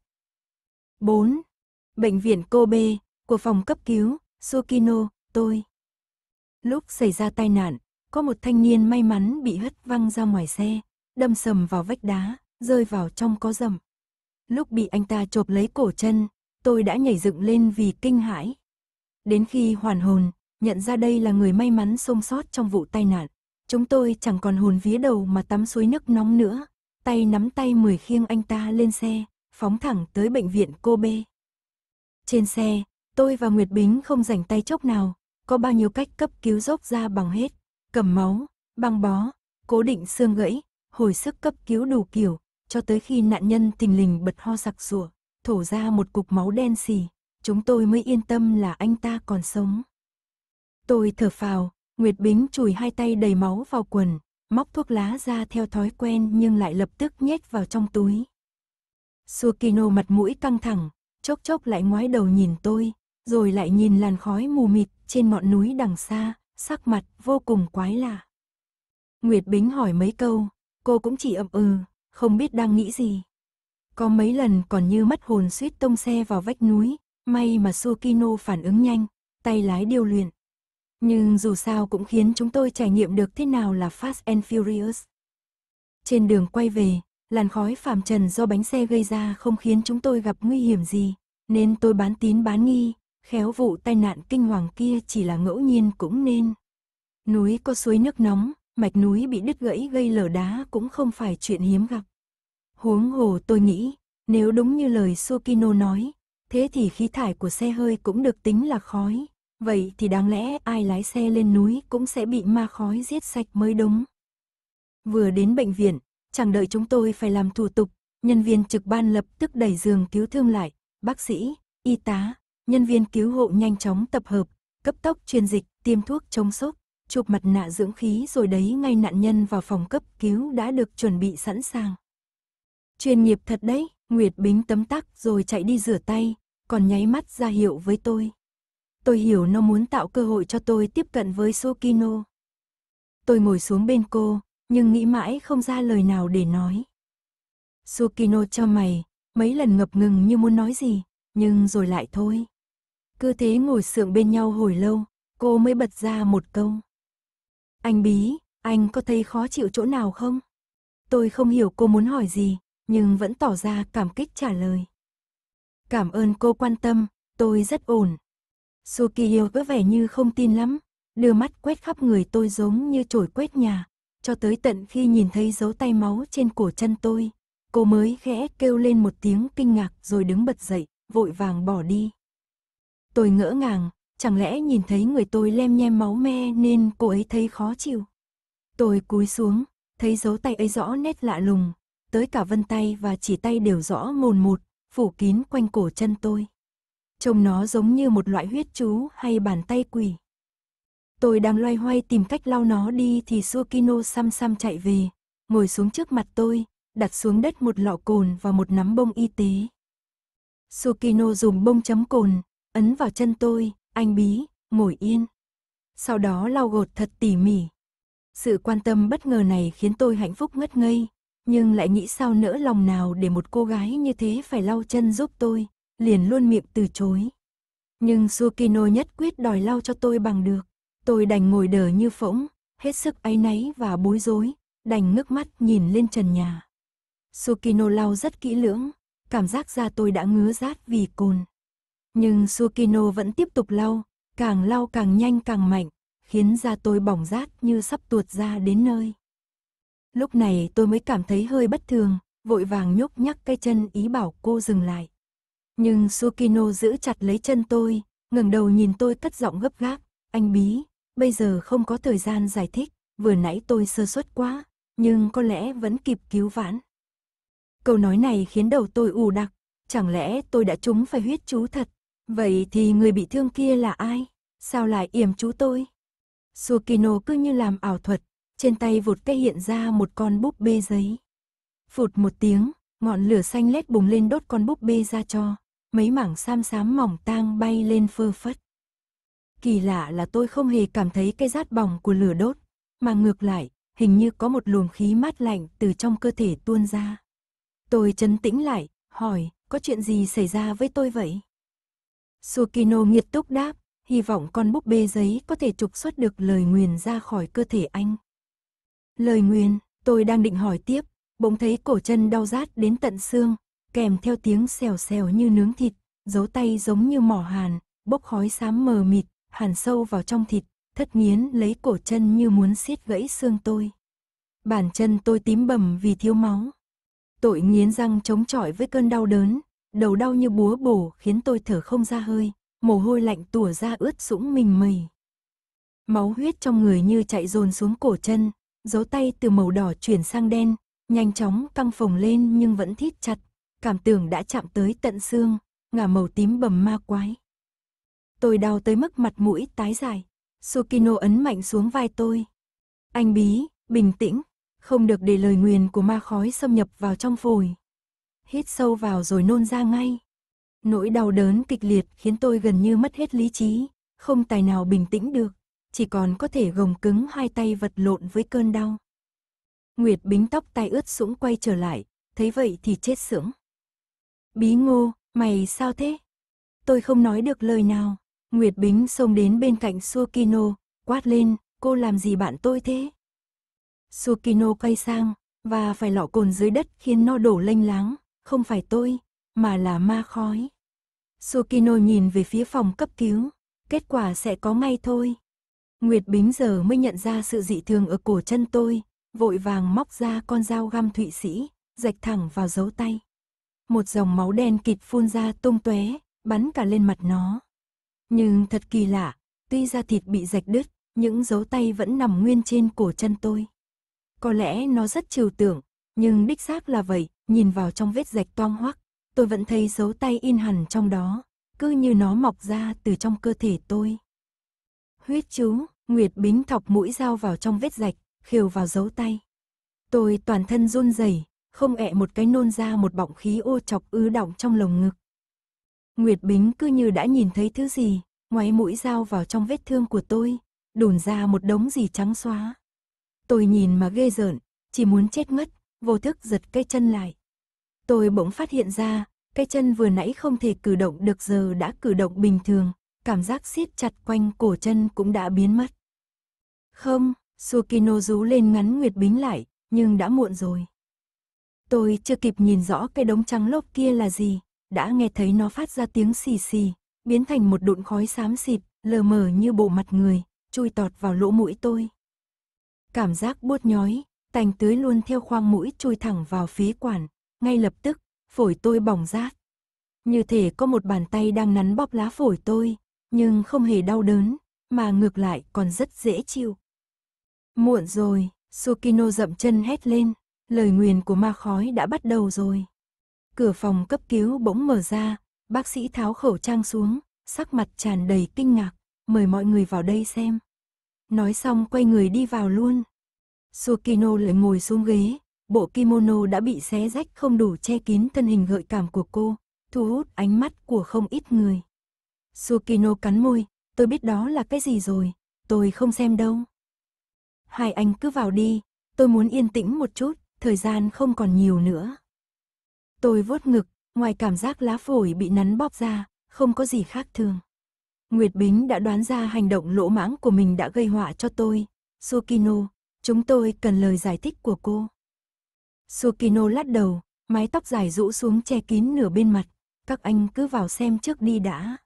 4. Bệnh viện Kobe, của phòng cấp cứu, Sukino, tôi. Lúc xảy ra tai nạn, có một thanh niên may mắn bị hất văng ra ngoài xe, đâm sầm vào vách đá, rơi vào trong có rầm. Lúc bị anh ta chộp lấy cổ chân, tôi đã nhảy dựng lên vì kinh hãi. Đến khi hoàn hồn, nhận ra đây là người may mắn sống sót trong vụ tai nạn, Chúng tôi chẳng còn hồn vía đầu mà tắm suối nước nóng nữa. Tay nắm tay mười khiêng anh ta lên xe, phóng thẳng tới bệnh viện cô B. Trên xe, tôi và Nguyệt Bính không rảnh tay chốc nào, có bao nhiêu cách cấp cứu dốc ra bằng hết. Cầm máu, băng bó, cố định xương gãy, hồi sức cấp cứu đủ kiểu, cho tới khi nạn nhân tình lình bật ho sặc sủa, thổ ra một cục máu đen xì, chúng tôi mới yên tâm là anh ta còn sống. Tôi thở phào, Nguyệt Bính chùi hai tay đầy máu vào quần, móc thuốc lá ra theo thói quen nhưng lại lập tức nhét vào trong túi. Sukino mặt mũi căng thẳng, chốc chốc lại ngoái đầu nhìn tôi, rồi lại nhìn làn khói mù mịt trên ngọn núi đằng xa, sắc mặt vô cùng quái lạ. Nguyệt Bính hỏi mấy câu, cô cũng chỉ ậm ừ, không biết đang nghĩ gì. Có mấy lần còn như mất hồn suýt tông xe vào vách núi, may mà Sukino phản ứng nhanh, tay lái điều luyện. Nhưng dù sao cũng khiến chúng tôi trải nghiệm được thế nào là Fast and Furious. Trên đường quay về, làn khói phàm trần do bánh xe gây ra không khiến chúng tôi gặp nguy hiểm gì, nên tôi bán tín bán nghi, khéo vụ tai nạn kinh hoàng kia chỉ là ngẫu nhiên cũng nên. Núi có suối nước nóng, mạch núi bị đứt gãy gây lở đá cũng không phải chuyện hiếm gặp. Huống hồ tôi nghĩ, nếu đúng như lời Sukino nói, thế thì khí thải của xe hơi cũng được tính là khói, Vậy thì đáng lẽ ai lái xe lên núi cũng sẽ bị ma khói giết sạch mới đúng. Vừa đến bệnh viện, chẳng đợi chúng tôi phải làm thủ tục, nhân viên trực ban lập tức đẩy giường cứu thương lại, bác sĩ, y tá, nhân viên cứu hộ nhanh chóng tập hợp, cấp tốc truyền dịch, tiêm thuốc chống sốt, chụp mặt nạ dưỡng khí rồi đấy ngay nạn nhân vào phòng cấp cứu đã được chuẩn bị sẵn sàng. Chuyên nghiệp thật đấy, Nguyệt Bính tấm tắc rồi chạy đi rửa tay, còn nháy mắt ra hiệu với tôi. Tôi hiểu nó muốn tạo cơ hội cho tôi tiếp cận với Sokino. Tôi ngồi xuống bên cô, nhưng nghĩ mãi không ra lời nào để nói. Sokino cho mày, mấy lần ngập ngừng như muốn nói gì, nhưng rồi lại thôi. Cứ thế ngồi sượng bên nhau hồi lâu, cô mới bật ra một câu. Anh Bí, anh có thấy khó chịu chỗ nào không? Tôi không hiểu cô muốn hỏi gì, nhưng vẫn tỏ ra cảm kích trả lời. Cảm ơn cô quan tâm, tôi rất ổn. Sukihyo có vẻ như không tin lắm, đưa mắt quét khắp người tôi giống như chổi quét nhà, cho tới tận khi nhìn thấy dấu tay máu trên cổ chân tôi, cô mới khẽ kêu lên một tiếng kinh ngạc rồi đứng bật dậy, vội vàng bỏ đi. Tôi ngỡ ngàng, chẳng lẽ nhìn thấy người tôi lem nhem máu me nên cô ấy thấy khó chịu. Tôi cúi xuống, thấy dấu tay ấy rõ nét lạ lùng, tới cả vân tay và chỉ tay đều rõ mồn một, phủ kín quanh cổ chân tôi. Trông nó giống như một loại huyết chú hay bàn tay quỷ. Tôi đang loay hoay tìm cách lau nó đi thì Sukino xăm xăm chạy về, ngồi xuống trước mặt tôi, đặt xuống đất một lọ cồn và một nắm bông y tế. Sukino dùng bông chấm cồn, ấn vào chân tôi, anh bí, ngồi yên. Sau đó lau gột thật tỉ mỉ. Sự quan tâm bất ngờ này khiến tôi hạnh phúc ngất ngây, nhưng lại nghĩ sao nỡ lòng nào để một cô gái như thế phải lau chân giúp tôi, liền luôn miệng từ chối. Nhưng Sukino nhất quyết đòi lau cho tôi bằng được. Tôi đành ngồi đờ như phỗng, hết sức áy náy và bối rối, đành ngước mắt nhìn lên trần nhà. Sukino lau rất kỹ lưỡng, cảm giác da tôi đã ngứa rát vì cồn. Nhưng Sukino vẫn tiếp tục lau, càng lau càng nhanh càng mạnh, khiến da tôi bỏng rát như sắp tuột ra đến nơi. Lúc này tôi mới cảm thấy hơi bất thường, vội vàng nhúc nhắc cái chân ý bảo cô dừng lại. Nhưng Sukino giữ chặt lấy chân tôi, ngẩng đầu nhìn tôi cất giọng gấp gáp, anh bí, bây giờ không có thời gian giải thích, vừa nãy tôi sơ suất quá, nhưng có lẽ vẫn kịp cứu vãn. Câu nói này khiến đầu tôi ù đặc, chẳng lẽ tôi đã trúng phải huyết chú thật, vậy thì người bị thương kia là ai, sao lại yểm chú tôi? Sukino cứ như làm ảo thuật, trên tay vụt cây hiện ra một con búp bê giấy. Phụt một tiếng, ngọn lửa xanh lét bùng lên đốt con búp bê ra cho mấy mảng sam sám mỏng tang bay lên phơ phất. Kỳ lạ là tôi không hề cảm thấy cái rát bỏng của lửa đốt, mà ngược lại, hình như có một luồng khí mát lạnh từ trong cơ thể tuôn ra. Tôi chấn tĩnh lại, hỏi, có chuyện gì xảy ra với tôi vậy? Sukino nghiệt túc đáp, hy vọng con búp bê giấy có thể trục xuất được lời nguyền ra khỏi cơ thể anh. Lời nguyền, tôi đang định hỏi tiếp, bỗng thấy cổ chân đau rát đến tận xương, kèm theo tiếng xèo xèo như nướng thịt, dấu tay giống như mỏ hàn, bốc khói xám mờ mịt, hàn sâu vào trong thịt, thất nghiến lấy cổ chân như muốn xiết gãy xương tôi. Bản chân tôi tím bầm vì thiếu máu. Tội nghiến răng chống chọi với cơn đau đớn, đầu đau như búa bổ khiến tôi thở không ra hơi, mồ hôi lạnh tủa ra ướt sũng mình mẩy. Máu huyết trong người như chạy dồn xuống cổ chân, dấu tay từ màu đỏ chuyển sang đen, nhanh chóng căng phồng lên nhưng vẫn thít chặt cảm tưởng đã chạm tới tận xương, ngả màu tím bầm ma quái. Tôi đau tới mức mặt mũi tái dài, Sukino ấn mạnh xuống vai tôi. Anh bí, bình tĩnh, không được để lời nguyền của ma khói xâm nhập vào trong phổi. Hít sâu vào rồi nôn ra ngay. Nỗi đau đớn kịch liệt khiến tôi gần như mất hết lý trí, không tài nào bình tĩnh được, chỉ còn có thể gồng cứng hai tay vật lộn với cơn đau. Nguyệt bính tóc tay ướt sũng quay trở lại, thấy vậy thì chết sững. Bí ngô, mày sao thế? Tôi không nói được lời nào. Nguyệt Bính xông đến bên cạnh Suokino, quát lên, cô làm gì bạn tôi thế? Suokino quay sang, và phải lọ cồn dưới đất khiến nó đổ lênh láng, không phải tôi, mà là ma khói. Suokino nhìn về phía phòng cấp cứu, kết quả sẽ có ngay thôi. Nguyệt Bính giờ mới nhận ra sự dị thường ở cổ chân tôi, vội vàng móc ra con dao găm thụy sĩ, dạch thẳng vào dấu tay một dòng máu đen kịt phun ra tung tóe, bắn cả lên mặt nó. Nhưng thật kỳ lạ, tuy da thịt bị rạch đứt, những dấu tay vẫn nằm nguyên trên cổ chân tôi. Có lẽ nó rất trừu tượng, nhưng đích xác là vậy, nhìn vào trong vết rạch toang hoắc, tôi vẫn thấy dấu tay in hẳn trong đó, cứ như nó mọc ra từ trong cơ thể tôi. Huyết chú, Nguyệt Bính thọc mũi dao vào trong vết rạch, khều vào dấu tay. Tôi toàn thân run rẩy, không ẹ một cái nôn ra một bọng khí ô chọc ứ đọng trong lồng ngực. Nguyệt Bính cứ như đã nhìn thấy thứ gì, ngoáy mũi dao vào trong vết thương của tôi, đùn ra một đống gì trắng xóa. Tôi nhìn mà ghê rợn, chỉ muốn chết ngất, vô thức giật cái chân lại. Tôi bỗng phát hiện ra, cái chân vừa nãy không thể cử động được giờ đã cử động bình thường, cảm giác siết chặt quanh cổ chân cũng đã biến mất. Không, Sukino rú lên ngắn Nguyệt Bính lại, nhưng đã muộn rồi. Tôi chưa kịp nhìn rõ cái đống trắng lốp kia là gì, đã nghe thấy nó phát ra tiếng xì xì, biến thành một đụn khói xám xịt, lờ mờ như bộ mặt người, chui tọt vào lỗ mũi tôi. Cảm giác buốt nhói, tành tưới luôn theo khoang mũi chui thẳng vào phía quản, ngay lập tức, phổi tôi bỏng rát. Như thể có một bàn tay đang nắn bóp lá phổi tôi, nhưng không hề đau đớn, mà ngược lại còn rất dễ chịu. Muộn rồi, Sukino dậm chân hét lên, Lời nguyền của ma khói đã bắt đầu rồi. Cửa phòng cấp cứu bỗng mở ra, bác sĩ tháo khẩu trang xuống, sắc mặt tràn đầy kinh ngạc, mời mọi người vào đây xem. Nói xong quay người đi vào luôn. Sukino lại ngồi xuống ghế, bộ kimono đã bị xé rách không đủ che kín thân hình gợi cảm của cô, thu hút ánh mắt của không ít người. Sukino cắn môi, tôi biết đó là cái gì rồi, tôi không xem đâu. Hai anh cứ vào đi, tôi muốn yên tĩnh một chút thời gian không còn nhiều nữa. Tôi vuốt ngực, ngoài cảm giác lá phổi bị nắn bóp ra, không có gì khác thường. Nguyệt Bính đã đoán ra hành động lỗ mãng của mình đã gây họa cho tôi. Sukino, chúng tôi cần lời giải thích của cô. Sukino lắc đầu, mái tóc dài rũ xuống che kín nửa bên mặt. Các anh cứ vào xem trước đi đã.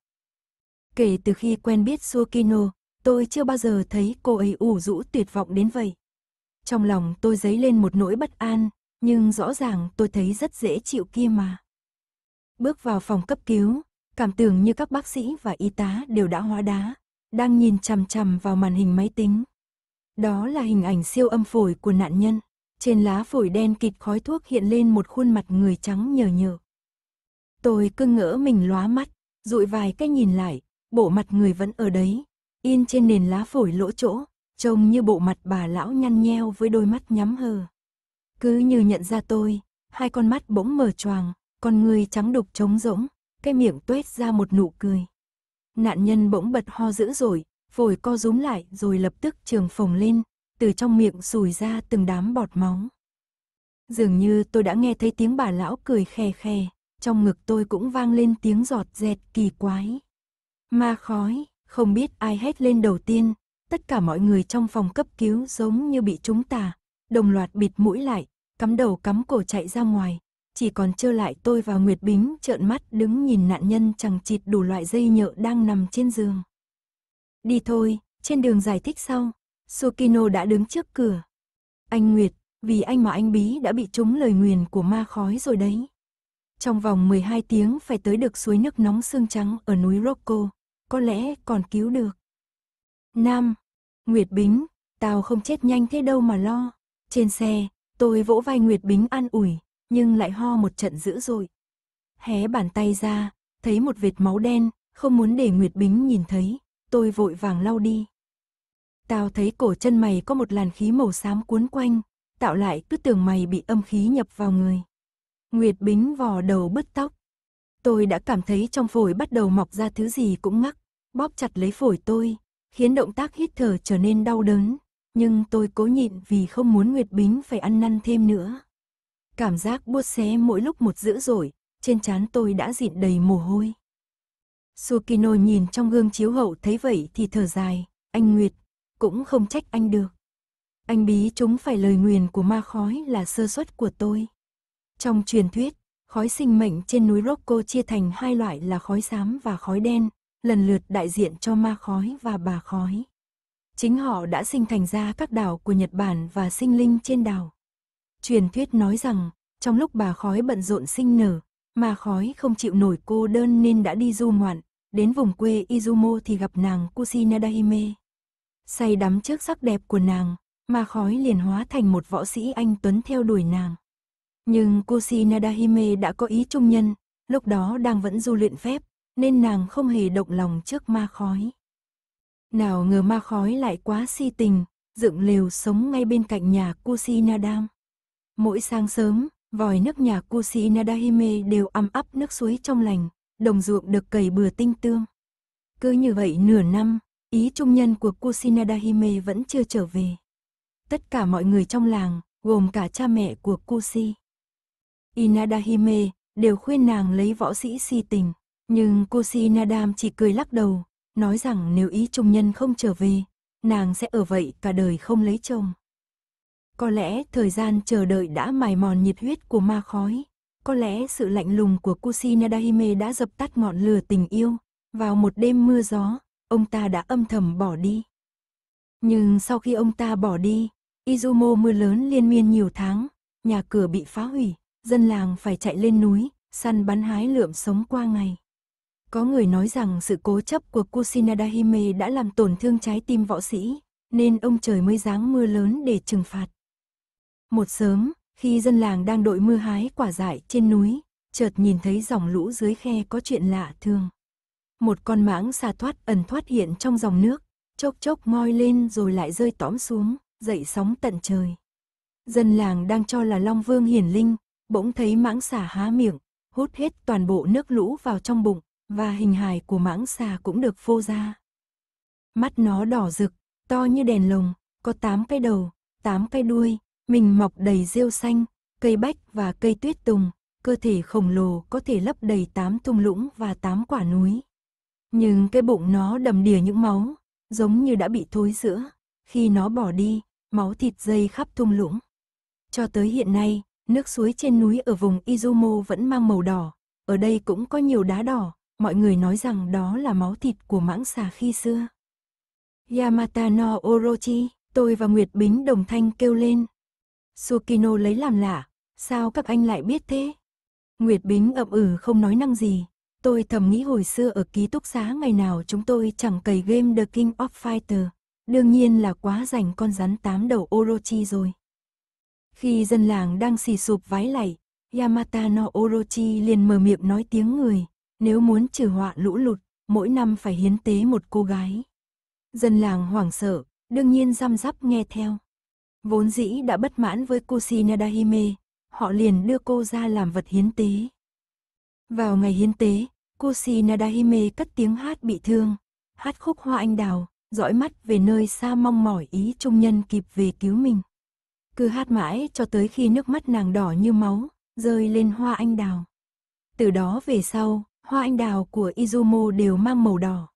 Kể từ khi quen biết Sukino, tôi chưa bao giờ thấy cô ấy ủ rũ tuyệt vọng đến vậy. Trong lòng tôi dấy lên một nỗi bất an, nhưng rõ ràng tôi thấy rất dễ chịu kia mà. Bước vào phòng cấp cứu, cảm tưởng như các bác sĩ và y tá đều đã hóa đá, đang nhìn chằm chằm vào màn hình máy tính. Đó là hình ảnh siêu âm phổi của nạn nhân, trên lá phổi đen kịt khói thuốc hiện lên một khuôn mặt người trắng nhờ nhờ. Tôi cứ ngỡ mình lóa mắt, dụi vài cái nhìn lại, bộ mặt người vẫn ở đấy, yên trên nền lá phổi lỗ chỗ, Trông như bộ mặt bà lão nhăn nheo với đôi mắt nhắm hờ. Cứ như nhận ra tôi, hai con mắt bỗng mở choàng, con người trắng đục trống rỗng, cái miệng tuét ra một nụ cười. Nạn nhân bỗng bật ho dữ dội, phổi co rúm lại rồi lập tức trường phồng lên, từ trong miệng sùi ra từng đám bọt máu. Dường như tôi đã nghe thấy tiếng bà lão cười khè khè, trong ngực tôi cũng vang lên tiếng giọt dẹt kỳ quái. Ma khói, không biết ai hét lên đầu tiên, tất cả mọi người trong phòng cấp cứu giống như bị chúng ta đồng loạt bịt mũi lại, cắm đầu cắm cổ chạy ra ngoài. Chỉ còn trơ lại tôi và Nguyệt Bính trợn mắt đứng nhìn nạn nhân chẳng chịt đủ loại dây nhợ đang nằm trên giường. Đi thôi, trên đường giải thích sau, Sukino đã đứng trước cửa. Anh Nguyệt, vì anh mà anh Bí đã bị trúng lời nguyền của ma khói rồi đấy. Trong vòng 12 tiếng phải tới được suối nước nóng xương trắng ở núi Rocco, có lẽ còn cứu được. Nam, Nguyệt Bính, tao không chết nhanh thế đâu mà lo. Trên xe, tôi vỗ vai Nguyệt Bính an ủi, nhưng lại ho một trận dữ dội. Hé bàn tay ra, thấy một vệt máu đen, không muốn để Nguyệt Bính nhìn thấy, tôi vội vàng lau đi. Tao thấy cổ chân mày có một làn khí màu xám cuốn quanh, tạo lại cứ tưởng mày bị âm khí nhập vào người. Nguyệt Bính vò đầu bứt tóc. Tôi đã cảm thấy trong phổi bắt đầu mọc ra thứ gì cũng ngắc, bóp chặt lấy phổi tôi, khiến động tác hít thở trở nên đau đớn, nhưng tôi cố nhịn vì không muốn Nguyệt Bính phải ăn năn thêm nữa. Cảm giác buốt xé mỗi lúc một dữ dội, trên trán tôi đã dịn đầy mồ hôi. Sukino nhìn trong gương chiếu hậu thấy vậy thì thở dài, anh Nguyệt, cũng không trách anh được. Anh bí chúng phải lời nguyền của ma khói là sơ suất của tôi. Trong truyền thuyết, khói sinh mệnh trên núi Rocco chia thành hai loại là khói xám và khói đen, lần lượt đại diện cho ma khói và bà khói. Chính họ đã sinh thành ra các đảo của Nhật Bản và sinh linh trên đảo. Truyền thuyết nói rằng, trong lúc bà khói bận rộn sinh nở, ma khói không chịu nổi cô đơn nên đã đi du ngoạn, đến vùng quê Izumo thì gặp nàng Kusinadahime. Say đắm trước sắc đẹp của nàng, ma khói liền hóa thành một võ sĩ anh Tuấn theo đuổi nàng. Nhưng Kusinadahime đã có ý trung nhân, lúc đó đang vẫn du luyện phép, nên nàng không hề động lòng trước ma khói. Nào ngờ ma khói lại quá si tình, dựng lều sống ngay bên cạnh nhà Kusinadam. Mỗi sáng sớm, vòi nước nhà Kusinadahime đều ấm ấp nước suối trong lành, đồng ruộng được cày bừa tinh tương. Cứ như vậy nửa năm, ý trung nhân của Kusinadahime vẫn chưa trở về. Tất cả mọi người trong làng, gồm cả cha mẹ của Kusi. Inadahime đều khuyên nàng lấy võ sĩ si tình. Nhưng Kusinadam chỉ cười lắc đầu, nói rằng nếu ý trung nhân không trở về, nàng sẽ ở vậy cả đời không lấy chồng. Có lẽ thời gian chờ đợi đã mài mòn nhiệt huyết của ma khói. Có lẽ sự lạnh lùng của Kusinadahime đã dập tắt ngọn lửa tình yêu. Vào một đêm mưa gió, ông ta đã âm thầm bỏ đi. Nhưng sau khi ông ta bỏ đi, Izumo mưa lớn liên miên nhiều tháng, nhà cửa bị phá hủy, dân làng phải chạy lên núi, săn bắn hái lượm sống qua ngày. Có người nói rằng sự cố chấp của Kusinada đã làm tổn thương trái tim võ sĩ, nên ông trời mới giáng mưa lớn để trừng phạt. Một sớm, khi dân làng đang đội mưa hái quả dại trên núi, chợt nhìn thấy dòng lũ dưới khe có chuyện lạ thường. Một con mãng xà thoát ẩn thoát hiện trong dòng nước, chốc chốc moi lên rồi lại rơi tóm xuống, dậy sóng tận trời. Dân làng đang cho là Long Vương hiển linh, bỗng thấy mãng xà há miệng, hút hết toàn bộ nước lũ vào trong bụng, và hình hài của mãng xà cũng được vô ra. Mắt nó đỏ rực, to như đèn lồng, có tám cái đầu, tám cái đuôi, mình mọc đầy rêu xanh, cây bách và cây tuyết tùng, cơ thể khổng lồ có thể lấp đầy tám thung lũng và tám quả núi. Nhưng cái bụng nó đầm đìa những máu, giống như đã bị thối rữa, khi nó bỏ đi, máu thịt dây khắp thung lũng. Cho tới hiện nay, nước suối trên núi ở vùng Izumo vẫn mang màu đỏ, ở đây cũng có nhiều đá đỏ, mọi người nói rằng đó là máu thịt của mãng xà khi xưa. Yamata no Orochi, tôi và Nguyệt Bính đồng thanh kêu lên. Sukino lấy làm lạ, sao các anh lại biết thế? Nguyệt Bính ậm ừ không nói năng gì. Tôi thầm nghĩ hồi xưa ở ký túc xá ngày nào chúng tôi chẳng cày game The King of Fighter. Đương nhiên là quá rảnh con rắn tám đầu Orochi rồi. Khi dân làng đang xì sụp vái lạy, Yamata no Orochi liền mở miệng nói tiếng người, nếu muốn trừ họa lũ lụt, mỗi năm phải hiến tế một cô gái. Dân làng hoảng sợ, đương nhiên răm rắp nghe theo. Vốn dĩ đã bất mãn với cô Sinadahime, họ liền đưa cô ra làm vật hiến tế. Vào ngày hiến tế, cô Sinadahime cất tiếng hát bị thương, hát khúc hoa anh đào, dõi mắt về nơi xa mong mỏi ý trung nhân kịp về cứu mình. Cứ hát mãi cho tới khi nước mắt nàng đỏ như máu, rơi lên hoa anh đào. Từ đó về sau, hoa anh đào của Izumo đều mang màu đỏ.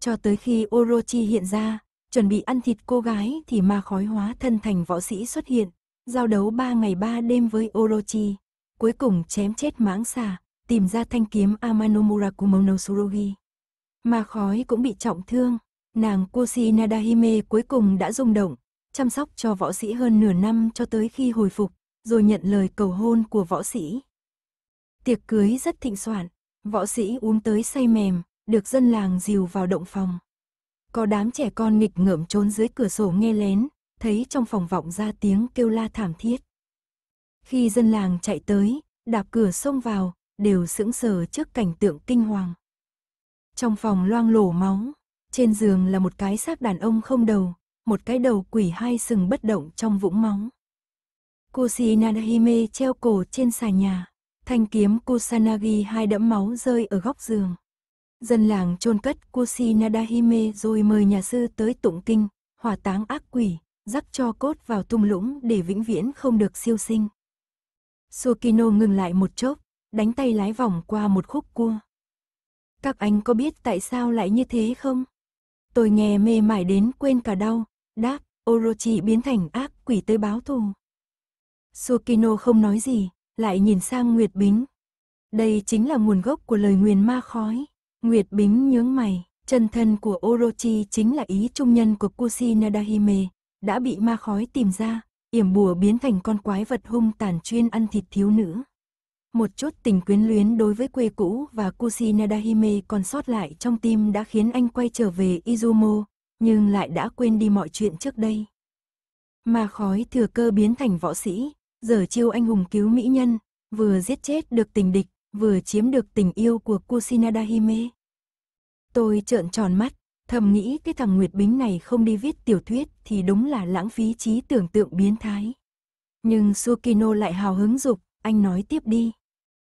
Cho tới khi Orochi hiện ra, chuẩn bị ăn thịt cô gái thì ma khói hóa thân thành võ sĩ xuất hiện, giao đấu ba ngày ba đêm với Orochi, cuối cùng chém chết mãng xà, tìm ra thanh kiếm Amanomura Kumono Ma khói cũng bị trọng thương, nàng Koshi Nadahime cuối cùng đã rung động, chăm sóc cho võ sĩ hơn nửa năm cho tới khi hồi phục, rồi nhận lời cầu hôn của võ sĩ. Tiệc cưới rất thịnh soạn, Võ sĩ uống tới say mềm, được dân làng dìu vào động phòng. Có đám trẻ con nghịch ngợm trốn dưới cửa sổ nghe lén, thấy trong phòng vọng ra tiếng kêu la thảm thiết. Khi dân làng chạy tới, đạp cửa xông vào, đều sững sờ trước cảnh tượng kinh hoàng. Trong phòng loang lổ máu, trên giường là một cái xác đàn ông không đầu, một cái đầu quỷ hai sừng bất động trong vũng máu. Cô Shinadahime treo cổ trên xà nhà. Thanh kiếm Kusanagi hai đẫm máu rơi ở góc giường. Dân làng chôn cất Kusinadahime rồi mời nhà sư tới tụng kinh, hỏa táng ác quỷ, rắc cho cốt vào tung lũng để vĩnh viễn không được siêu sinh. Sukino ngừng lại một chốc, đánh tay lái vòng qua một khúc cua. Các anh có biết tại sao lại như thế không? Tôi nghe mê mải đến quên cả đau, đáp, Orochi biến thành ác quỷ tới báo thù. Sukino không nói gì, lại nhìn sang Nguyệt Bính. Đây chính là nguồn gốc của lời nguyền ma khói. Nguyệt Bính nhướng mày, chân thân của Orochi chính là ý trung nhân của Kusinadahime, đã bị ma khói tìm ra, yểm bùa biến thành con quái vật hung tàn chuyên ăn thịt thiếu nữ. Một chút tình quyến luyến đối với quê cũ và Kusinadahime còn sót lại trong tim đã khiến anh quay trở về Izumo, nhưng lại đã quên đi mọi chuyện trước đây. Ma khói thừa cơ biến thành võ sĩ, Giờ chiêu anh hùng cứu mỹ nhân, vừa giết chết được tình địch, vừa chiếm được tình yêu của Kusinada Hime. Tôi trợn tròn mắt, thầm nghĩ cái thằng Nguyệt Bính này không đi viết tiểu thuyết thì đúng là lãng phí trí tưởng tượng biến thái. Nhưng Sukino lại hào hứng dục, anh nói tiếp đi.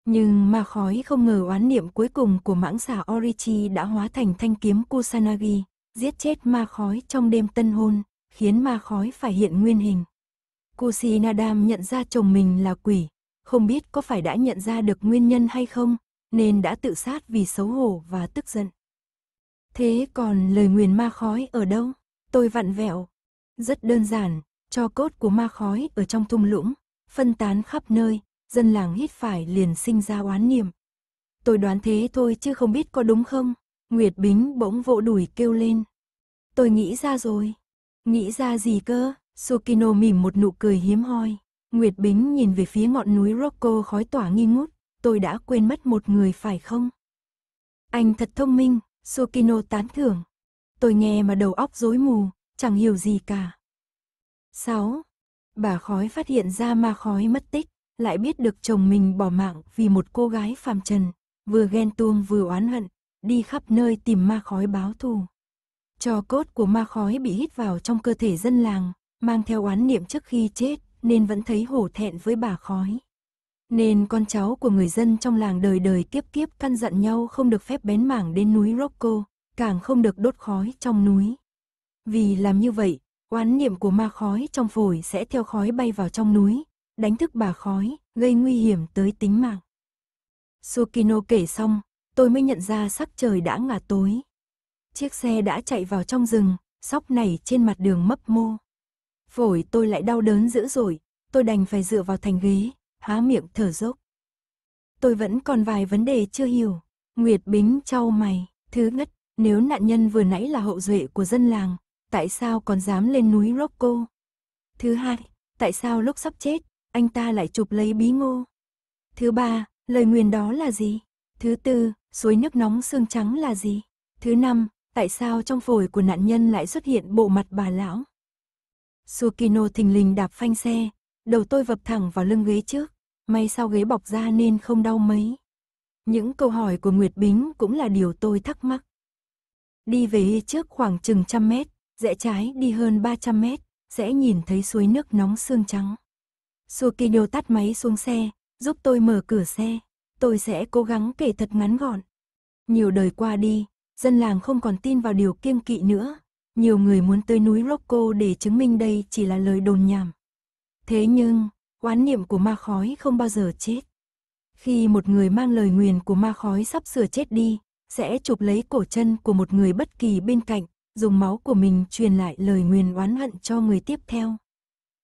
Nhưng mà khói không ngờ oán niệm cuối cùng của mãng xà Orichi đã hóa thành thanh kiếm Kusanagi, giết chết ma khói trong đêm tân hôn, khiến ma khói phải hiện nguyên hình. Kusinadam nhận ra chồng mình là quỷ, không biết có phải đã nhận ra được nguyên nhân hay không, nên đã tự sát vì xấu hổ và tức giận. Thế còn lời nguyền ma khói ở đâu? Tôi vặn vẹo. Rất đơn giản, cho cốt của ma khói ở trong thung lũng, phân tán khắp nơi, dân làng hít phải liền sinh ra oán niệm. Tôi đoán thế thôi chứ không biết có đúng không? Nguyệt Bính bỗng vỗ đùi kêu lên. Tôi nghĩ ra rồi. Nghĩ ra gì cơ? Sokino mỉm một nụ cười hiếm hoi. Nguyệt Bính nhìn về phía ngọn núi Rocco khói tỏa nghi ngút, tôi đã quên mất một người phải không? Anh thật thông minh, Sokino tán thưởng. Tôi nghe mà đầu óc rối mù, chẳng hiểu gì cả. 6. Bà khói phát hiện ra ma khói mất tích, lại biết được chồng mình bỏ mạng vì một cô gái phàm trần, vừa ghen tuông vừa oán hận, đi khắp nơi tìm ma khói báo thù. Cho cốt của ma khói bị hít vào trong cơ thể dân làng, mang theo oán niệm trước khi chết, nên vẫn thấy hổ thẹn với bà khói. Nên con cháu của người dân trong làng đời đời kiếp kiếp căn dặn nhau không được phép bén mảng đến núi Rocco, càng không được đốt khói trong núi. Vì làm như vậy, oán niệm của ma khói trong phổi sẽ theo khói bay vào trong núi, đánh thức bà khói, gây nguy hiểm tới tính mạng. Sukino kể xong, tôi mới nhận ra sắc trời đã ngả tối. Chiếc xe đã chạy vào trong rừng, sóc nảy trên mặt đường mấp mô phổi tôi lại đau đớn dữ rồi, tôi đành phải dựa vào thành ghế, há miệng thở dốc. Tôi vẫn còn vài vấn đề chưa hiểu. Nguyệt Bính trao mày, thứ nhất, nếu nạn nhân vừa nãy là hậu duệ của dân làng, tại sao còn dám lên núi Rocco? Thứ hai, tại sao lúc sắp chết, anh ta lại chụp lấy bí ngô? Thứ ba, lời nguyền đó là gì? Thứ tư, suối nước nóng xương trắng là gì? Thứ năm, tại sao trong phổi của nạn nhân lại xuất hiện bộ mặt bà lão? Sukino thình lình đạp phanh xe, đầu tôi vập thẳng vào lưng ghế trước, may sao ghế bọc da nên không đau mấy. Những câu hỏi của Nguyệt Bính cũng là điều tôi thắc mắc. Đi về trước khoảng chừng trăm mét, rẽ trái đi hơn 300 mét, sẽ nhìn thấy suối nước nóng xương trắng. Sukino tắt máy xuống xe, giúp tôi mở cửa xe, tôi sẽ cố gắng kể thật ngắn gọn. Nhiều đời qua đi, dân làng không còn tin vào điều kiêng kỵ nữa, nhiều người muốn tới núi Rocco để chứng minh đây chỉ là lời đồn nhảm. Thế nhưng, quán niệm của ma khói không bao giờ chết. Khi một người mang lời nguyền của ma khói sắp sửa chết đi, sẽ chụp lấy cổ chân của một người bất kỳ bên cạnh, dùng máu của mình truyền lại lời nguyền oán hận cho người tiếp theo.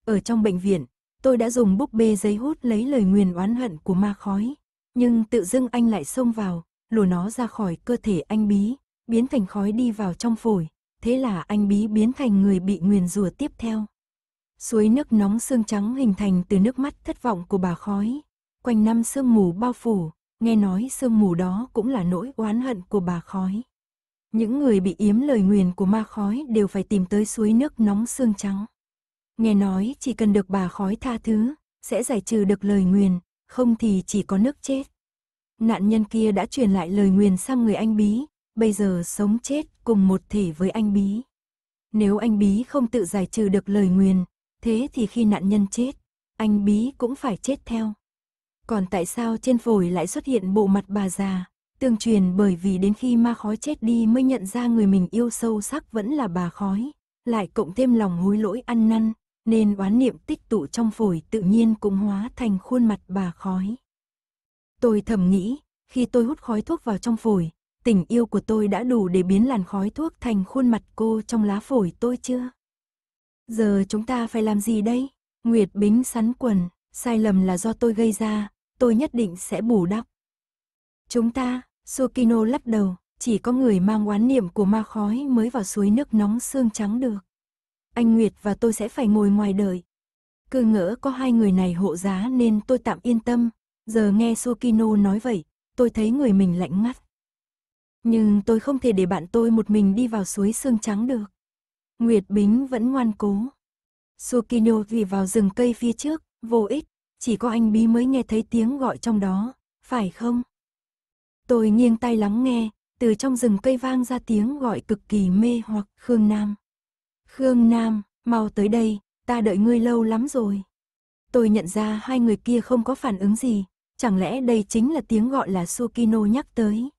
Ở trong bệnh viện, tôi đã dùng búp bê giấy hút lấy lời nguyền oán hận của ma khói, nhưng tự dưng anh lại xông vào, lùa nó ra khỏi cơ thể anh bí, biến thành khói đi vào trong phổi, thế là anh bí biến thành người bị nguyền rủa tiếp theo. Suối nước nóng xương trắng hình thành từ nước mắt thất vọng của bà khói. Quanh năm sương mù bao phủ, nghe nói sương mù đó cũng là nỗi oán hận của bà khói. Những người bị yếm lời nguyền của ma khói đều phải tìm tới suối nước nóng xương trắng. Nghe nói chỉ cần được bà khói tha thứ, sẽ giải trừ được lời nguyền, không thì chỉ có nước chết. Nạn nhân kia đã truyền lại lời nguyền sang người anh bí, bây giờ sống chết cùng một thể với anh Bí. Nếu anh Bí không tự giải trừ được lời nguyền, thế thì khi nạn nhân chết, anh Bí cũng phải chết theo. Còn tại sao trên phổi lại xuất hiện bộ mặt bà già? Tương truyền bởi vì đến khi ma khói chết đi mới nhận ra người mình yêu sâu sắc vẫn là bà khói, lại cộng thêm lòng hối lỗi ăn năn, nên oán niệm tích tụ trong phổi tự nhiên cũng hóa thành khuôn mặt bà khói. Tôi thầm nghĩ, khi tôi hút khói thuốc vào trong phổi, tình yêu của tôi đã đủ để biến làn khói thuốc thành khuôn mặt cô trong lá phổi tôi chưa? Giờ chúng ta phải làm gì đây? Nguyệt Bính sắn quần, sai lầm là do tôi gây ra, tôi nhất định sẽ bù đắp. Chúng ta, Sokino lắc đầu, chỉ có người mang oán niệm của ma khói mới vào suối nước nóng xương trắng được. Anh Nguyệt và tôi sẽ phải ngồi ngoài đời. Cứ ngỡ có hai người này hộ giá nên tôi tạm yên tâm, giờ nghe Sokino nói vậy, tôi thấy người mình lạnh ngắt. Nhưng tôi không thể để bạn tôi một mình đi vào suối xương trắng được. Nguyệt Bính vẫn ngoan cố. Sukino vì vào rừng cây phía trước, vô ích, chỉ có anh Bí mới nghe thấy tiếng gọi trong đó, phải không? Tôi nghiêng tay lắng nghe, từ trong rừng cây vang ra tiếng gọi cực kỳ mê hoặc Khương Nam. Khương Nam, mau tới đây, ta đợi ngươi lâu lắm rồi. Tôi nhận ra hai người kia không có phản ứng gì, chẳng lẽ đây chính là tiếng gọi là Sukino nhắc tới.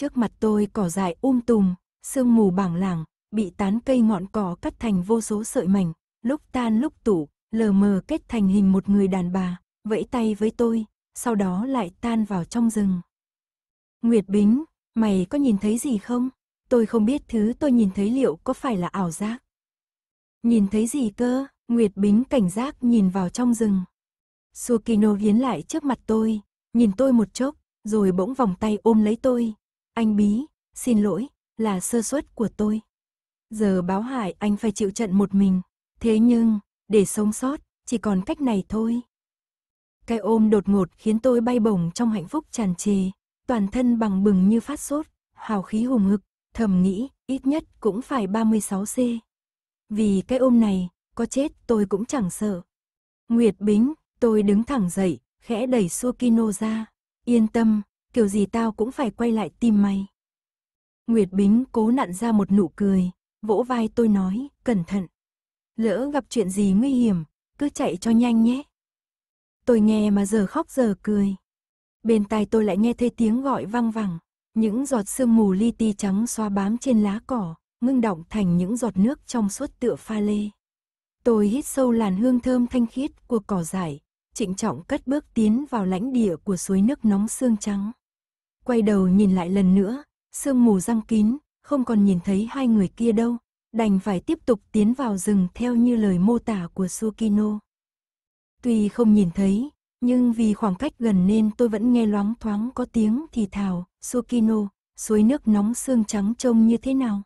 Trước mặt tôi cỏ dại um tùm, sương mù bảng làng bị tán cây ngọn cỏ cắt thành vô số sợi mảnh, lúc tan lúc tủ, lờ mờ kết thành hình một người đàn bà, vẫy tay với tôi, sau đó lại tan vào trong rừng. Nguyệt Bính, mày có nhìn thấy gì không? Tôi không biết thứ tôi nhìn thấy liệu có phải là ảo giác. Nhìn thấy gì cơ? Nguyệt Bính cảnh giác nhìn vào trong rừng. Sukino viến lại trước mặt tôi, nhìn tôi một chốc, rồi bỗng vòng tay ôm lấy tôi, anh Bí, xin lỗi, là sơ suất của tôi. Giờ báo hải anh phải chịu trận một mình. Thế nhưng, để sống sót, chỉ còn cách này thôi. Cái ôm đột ngột khiến tôi bay bổng trong hạnh phúc tràn trề, toàn thân bằng bừng như phát sốt, hào khí hùng hực, thầm nghĩ, ít nhất cũng phải 36C. Vì cái ôm này, có chết tôi cũng chẳng sợ. Nguyệt Bính, tôi đứng thẳng dậy, khẽ đẩy Sukino ra. Yên tâm, kiểu gì tao cũng phải quay lại tìm mày. Nguyệt Bính cố nặn ra một nụ cười, vỗ vai tôi nói, cẩn thận. Lỡ gặp chuyện gì nguy hiểm, cứ chạy cho nhanh nhé. Tôi nghe mà giờ khóc giờ cười. Bên tai tôi lại nghe thấy tiếng gọi vang vẳng, những giọt sương mù li ti trắng xoa bám trên lá cỏ, ngưng động thành những giọt nước trong suốt tựa pha lê. Tôi hít sâu làn hương thơm thanh khiết của cỏ dại, trịnh trọng cất bước tiến vào lãnh địa của suối nước nóng xương trắng quay đầu nhìn lại lần nữa, sương mù răng kín, không còn nhìn thấy hai người kia đâu, đành phải tiếp tục tiến vào rừng theo như lời mô tả của Sukino. Tuy không nhìn thấy, nhưng vì khoảng cách gần nên tôi vẫn nghe loáng thoáng có tiếng thì thào, Sukino, suối nước nóng xương trắng trông như thế nào?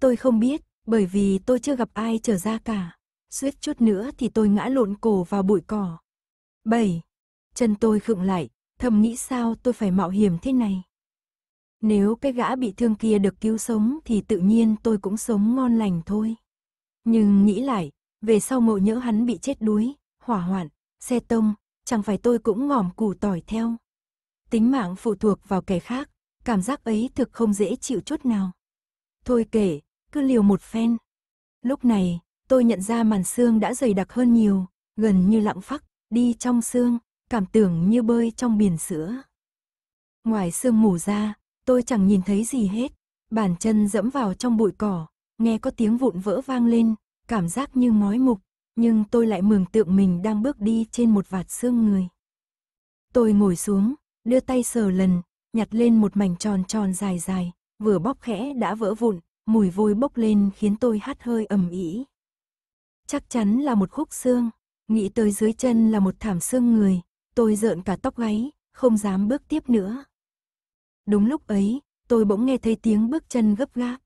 Tôi không biết, bởi vì tôi chưa gặp ai trở ra cả. Suýt chút nữa thì tôi ngã lộn cổ vào bụi cỏ. 7. Chân tôi khựng lại, thầm nghĩ sao tôi phải mạo hiểm thế này. Nếu cái gã bị thương kia được cứu sống thì tự nhiên tôi cũng sống ngon lành thôi. Nhưng nghĩ lại, về sau ngộ nhỡ hắn bị chết đuối, hỏa hoạn, xe tông, chẳng phải tôi cũng ngỏm củ tỏi theo. Tính mạng phụ thuộc vào kẻ khác, cảm giác ấy thực không dễ chịu chút nào. Thôi kể, cứ liều một phen. Lúc này, tôi nhận ra màn xương đã dày đặc hơn nhiều, gần như lặng phắc, đi trong xương, cảm tưởng như bơi trong biển sữa. Ngoài sương mù ra, tôi chẳng nhìn thấy gì hết, bàn chân dẫm vào trong bụi cỏ, nghe có tiếng vụn vỡ vang lên, cảm giác như mói mục, nhưng tôi lại mường tượng mình đang bước đi trên một vạt xương người. Tôi ngồi xuống, đưa tay sờ lần, nhặt lên một mảnh tròn tròn dài dài, vừa bóp khẽ đã vỡ vụn, mùi vôi bốc lên khiến tôi hắt hơi ẩm ý. Chắc chắn là một khúc xương, nghĩ tới dưới chân là một thảm xương người, tôi rợn cả tóc gáy, không dám bước tiếp nữa. Đúng lúc ấy, tôi bỗng nghe thấy tiếng bước chân gấp gáp.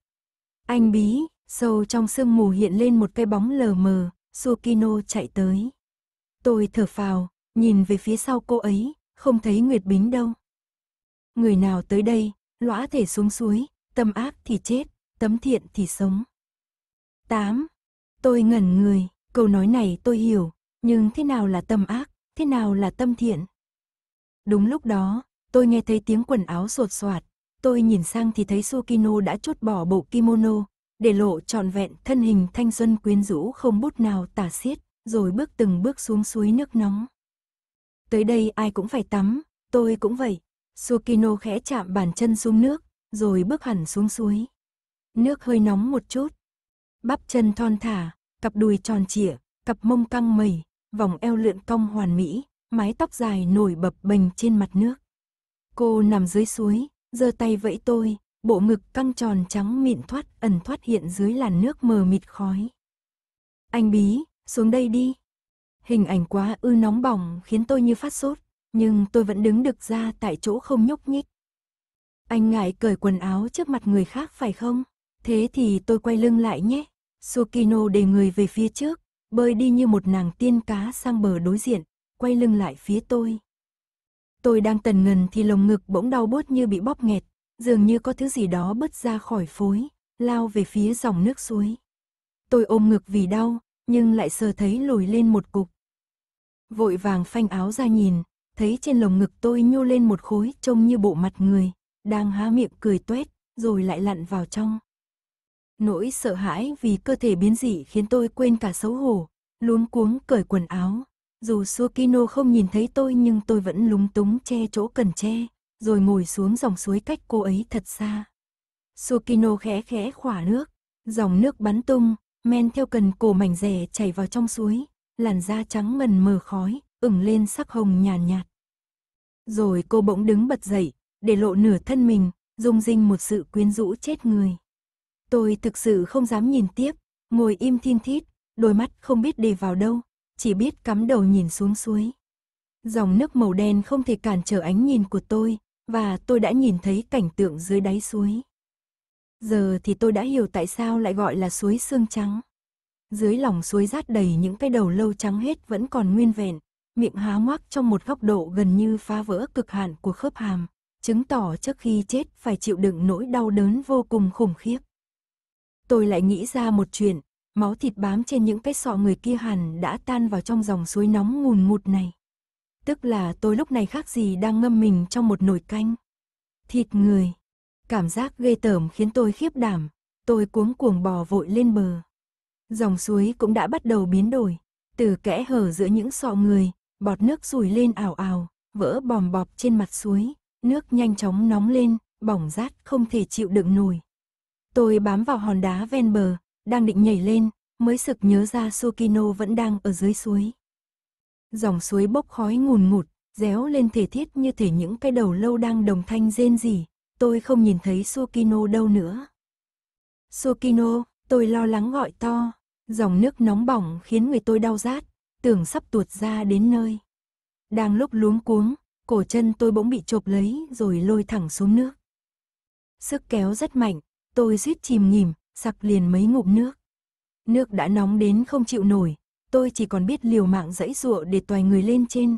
Anh bí, sâu trong sương mù hiện lên một cái bóng lờ mờ, Sukino chạy tới. Tôi thở phào, nhìn về phía sau cô ấy, không thấy Nguyệt Bính đâu. Người nào tới đây, lõa thể xuống suối, tâm ác thì chết, tấm thiện thì sống. 8. Tôi ngẩn người, câu nói này tôi hiểu, nhưng thế nào là tâm ác? thế nào là tâm thiện? Đúng lúc đó, tôi nghe thấy tiếng quần áo sột soạt, tôi nhìn sang thì thấy Sukino đã chốt bỏ bộ kimono, để lộ trọn vẹn thân hình thanh xuân quyến rũ không bút nào tả xiết, rồi bước từng bước xuống suối nước nóng. Tới đây ai cũng phải tắm, tôi cũng vậy. Sukino khẽ chạm bàn chân xuống nước, rồi bước hẳn xuống suối. Nước hơi nóng một chút. Bắp chân thon thả, cặp đùi tròn trịa, cặp mông căng mẩy, vòng eo lượn cong hoàn mỹ, mái tóc dài nổi bập bềnh trên mặt nước. Cô nằm dưới suối, giơ tay vẫy tôi, bộ ngực căng tròn trắng mịn thoát ẩn thoát hiện dưới làn nước mờ mịt khói. Anh bí, xuống đây đi. Hình ảnh quá ư nóng bỏng khiến tôi như phát sốt, nhưng tôi vẫn đứng được ra tại chỗ không nhúc nhích. Anh ngại cởi quần áo trước mặt người khác phải không? Thế thì tôi quay lưng lại nhé. Sukino để người về phía trước, bơi đi như một nàng tiên cá sang bờ đối diện, quay lưng lại phía tôi. Tôi đang tần ngần thì lồng ngực bỗng đau bốt như bị bóp nghẹt, dường như có thứ gì đó bứt ra khỏi phối, lao về phía dòng nước suối. Tôi ôm ngực vì đau, nhưng lại sờ thấy lồi lên một cục. Vội vàng phanh áo ra nhìn, thấy trên lồng ngực tôi nhô lên một khối trông như bộ mặt người, đang há miệng cười tuét, rồi lại lặn vào trong. Nỗi sợ hãi vì cơ thể biến dị khiến tôi quên cả xấu hổ, luống cuống cởi quần áo. Dù Sukino không nhìn thấy tôi nhưng tôi vẫn lúng túng che chỗ cần che, rồi ngồi xuống dòng suối cách cô ấy thật xa. Sukino khẽ khẽ khỏa nước, dòng nước bắn tung, men theo cần cổ mảnh rẻ chảy vào trong suối, làn da trắng ngần mờ khói, ửng lên sắc hồng nhàn nhạt, nhạt. Rồi cô bỗng đứng bật dậy, để lộ nửa thân mình, rung rinh một sự quyến rũ chết người. Tôi thực sự không dám nhìn tiếp, ngồi im thiên thít, đôi mắt không biết để vào đâu, chỉ biết cắm đầu nhìn xuống suối. Dòng nước màu đen không thể cản trở ánh nhìn của tôi, và tôi đã nhìn thấy cảnh tượng dưới đáy suối. Giờ thì tôi đã hiểu tại sao lại gọi là suối xương trắng. Dưới lòng suối rát đầy những cái đầu lâu trắng hết vẫn còn nguyên vẹn, miệng há ngoác trong một góc độ gần như phá vỡ cực hạn của khớp hàm, chứng tỏ trước khi chết phải chịu đựng nỗi đau đớn vô cùng khủng khiếp. Tôi lại nghĩ ra một chuyện, máu thịt bám trên những cái sọ người kia hẳn đã tan vào trong dòng suối nóng ngùn ngụt này. Tức là tôi lúc này khác gì đang ngâm mình trong một nồi canh. Thịt người. Cảm giác ghê tởm khiến tôi khiếp đảm, tôi cuống cuồng bò vội lên bờ. Dòng suối cũng đã bắt đầu biến đổi, từ kẽ hở giữa những sọ người, bọt nước rùi lên ảo ảo, vỡ bòm bọp trên mặt suối, nước nhanh chóng nóng lên, bỏng rát không thể chịu đựng nổi. Tôi bám vào hòn đá ven bờ, đang định nhảy lên, mới sực nhớ ra Sukino vẫn đang ở dưới suối. Dòng suối bốc khói ngùn ngụt, réo lên thể thiết như thể những cái đầu lâu đang đồng thanh rên rỉ. Tôi không nhìn thấy Sukino đâu nữa. Sukino, tôi lo lắng gọi to. Dòng nước nóng bỏng khiến người tôi đau rát, tưởng sắp tuột ra đến nơi. Đang lúc luống cuống, cổ chân tôi bỗng bị chộp lấy rồi lôi thẳng xuống nước. Sức kéo rất mạnh, tôi suýt chìm nghỉm, sặc liền mấy ngụm nước. Nước đã nóng đến không chịu nổi, tôi chỉ còn biết liều mạng dãy dụa để toài người lên trên.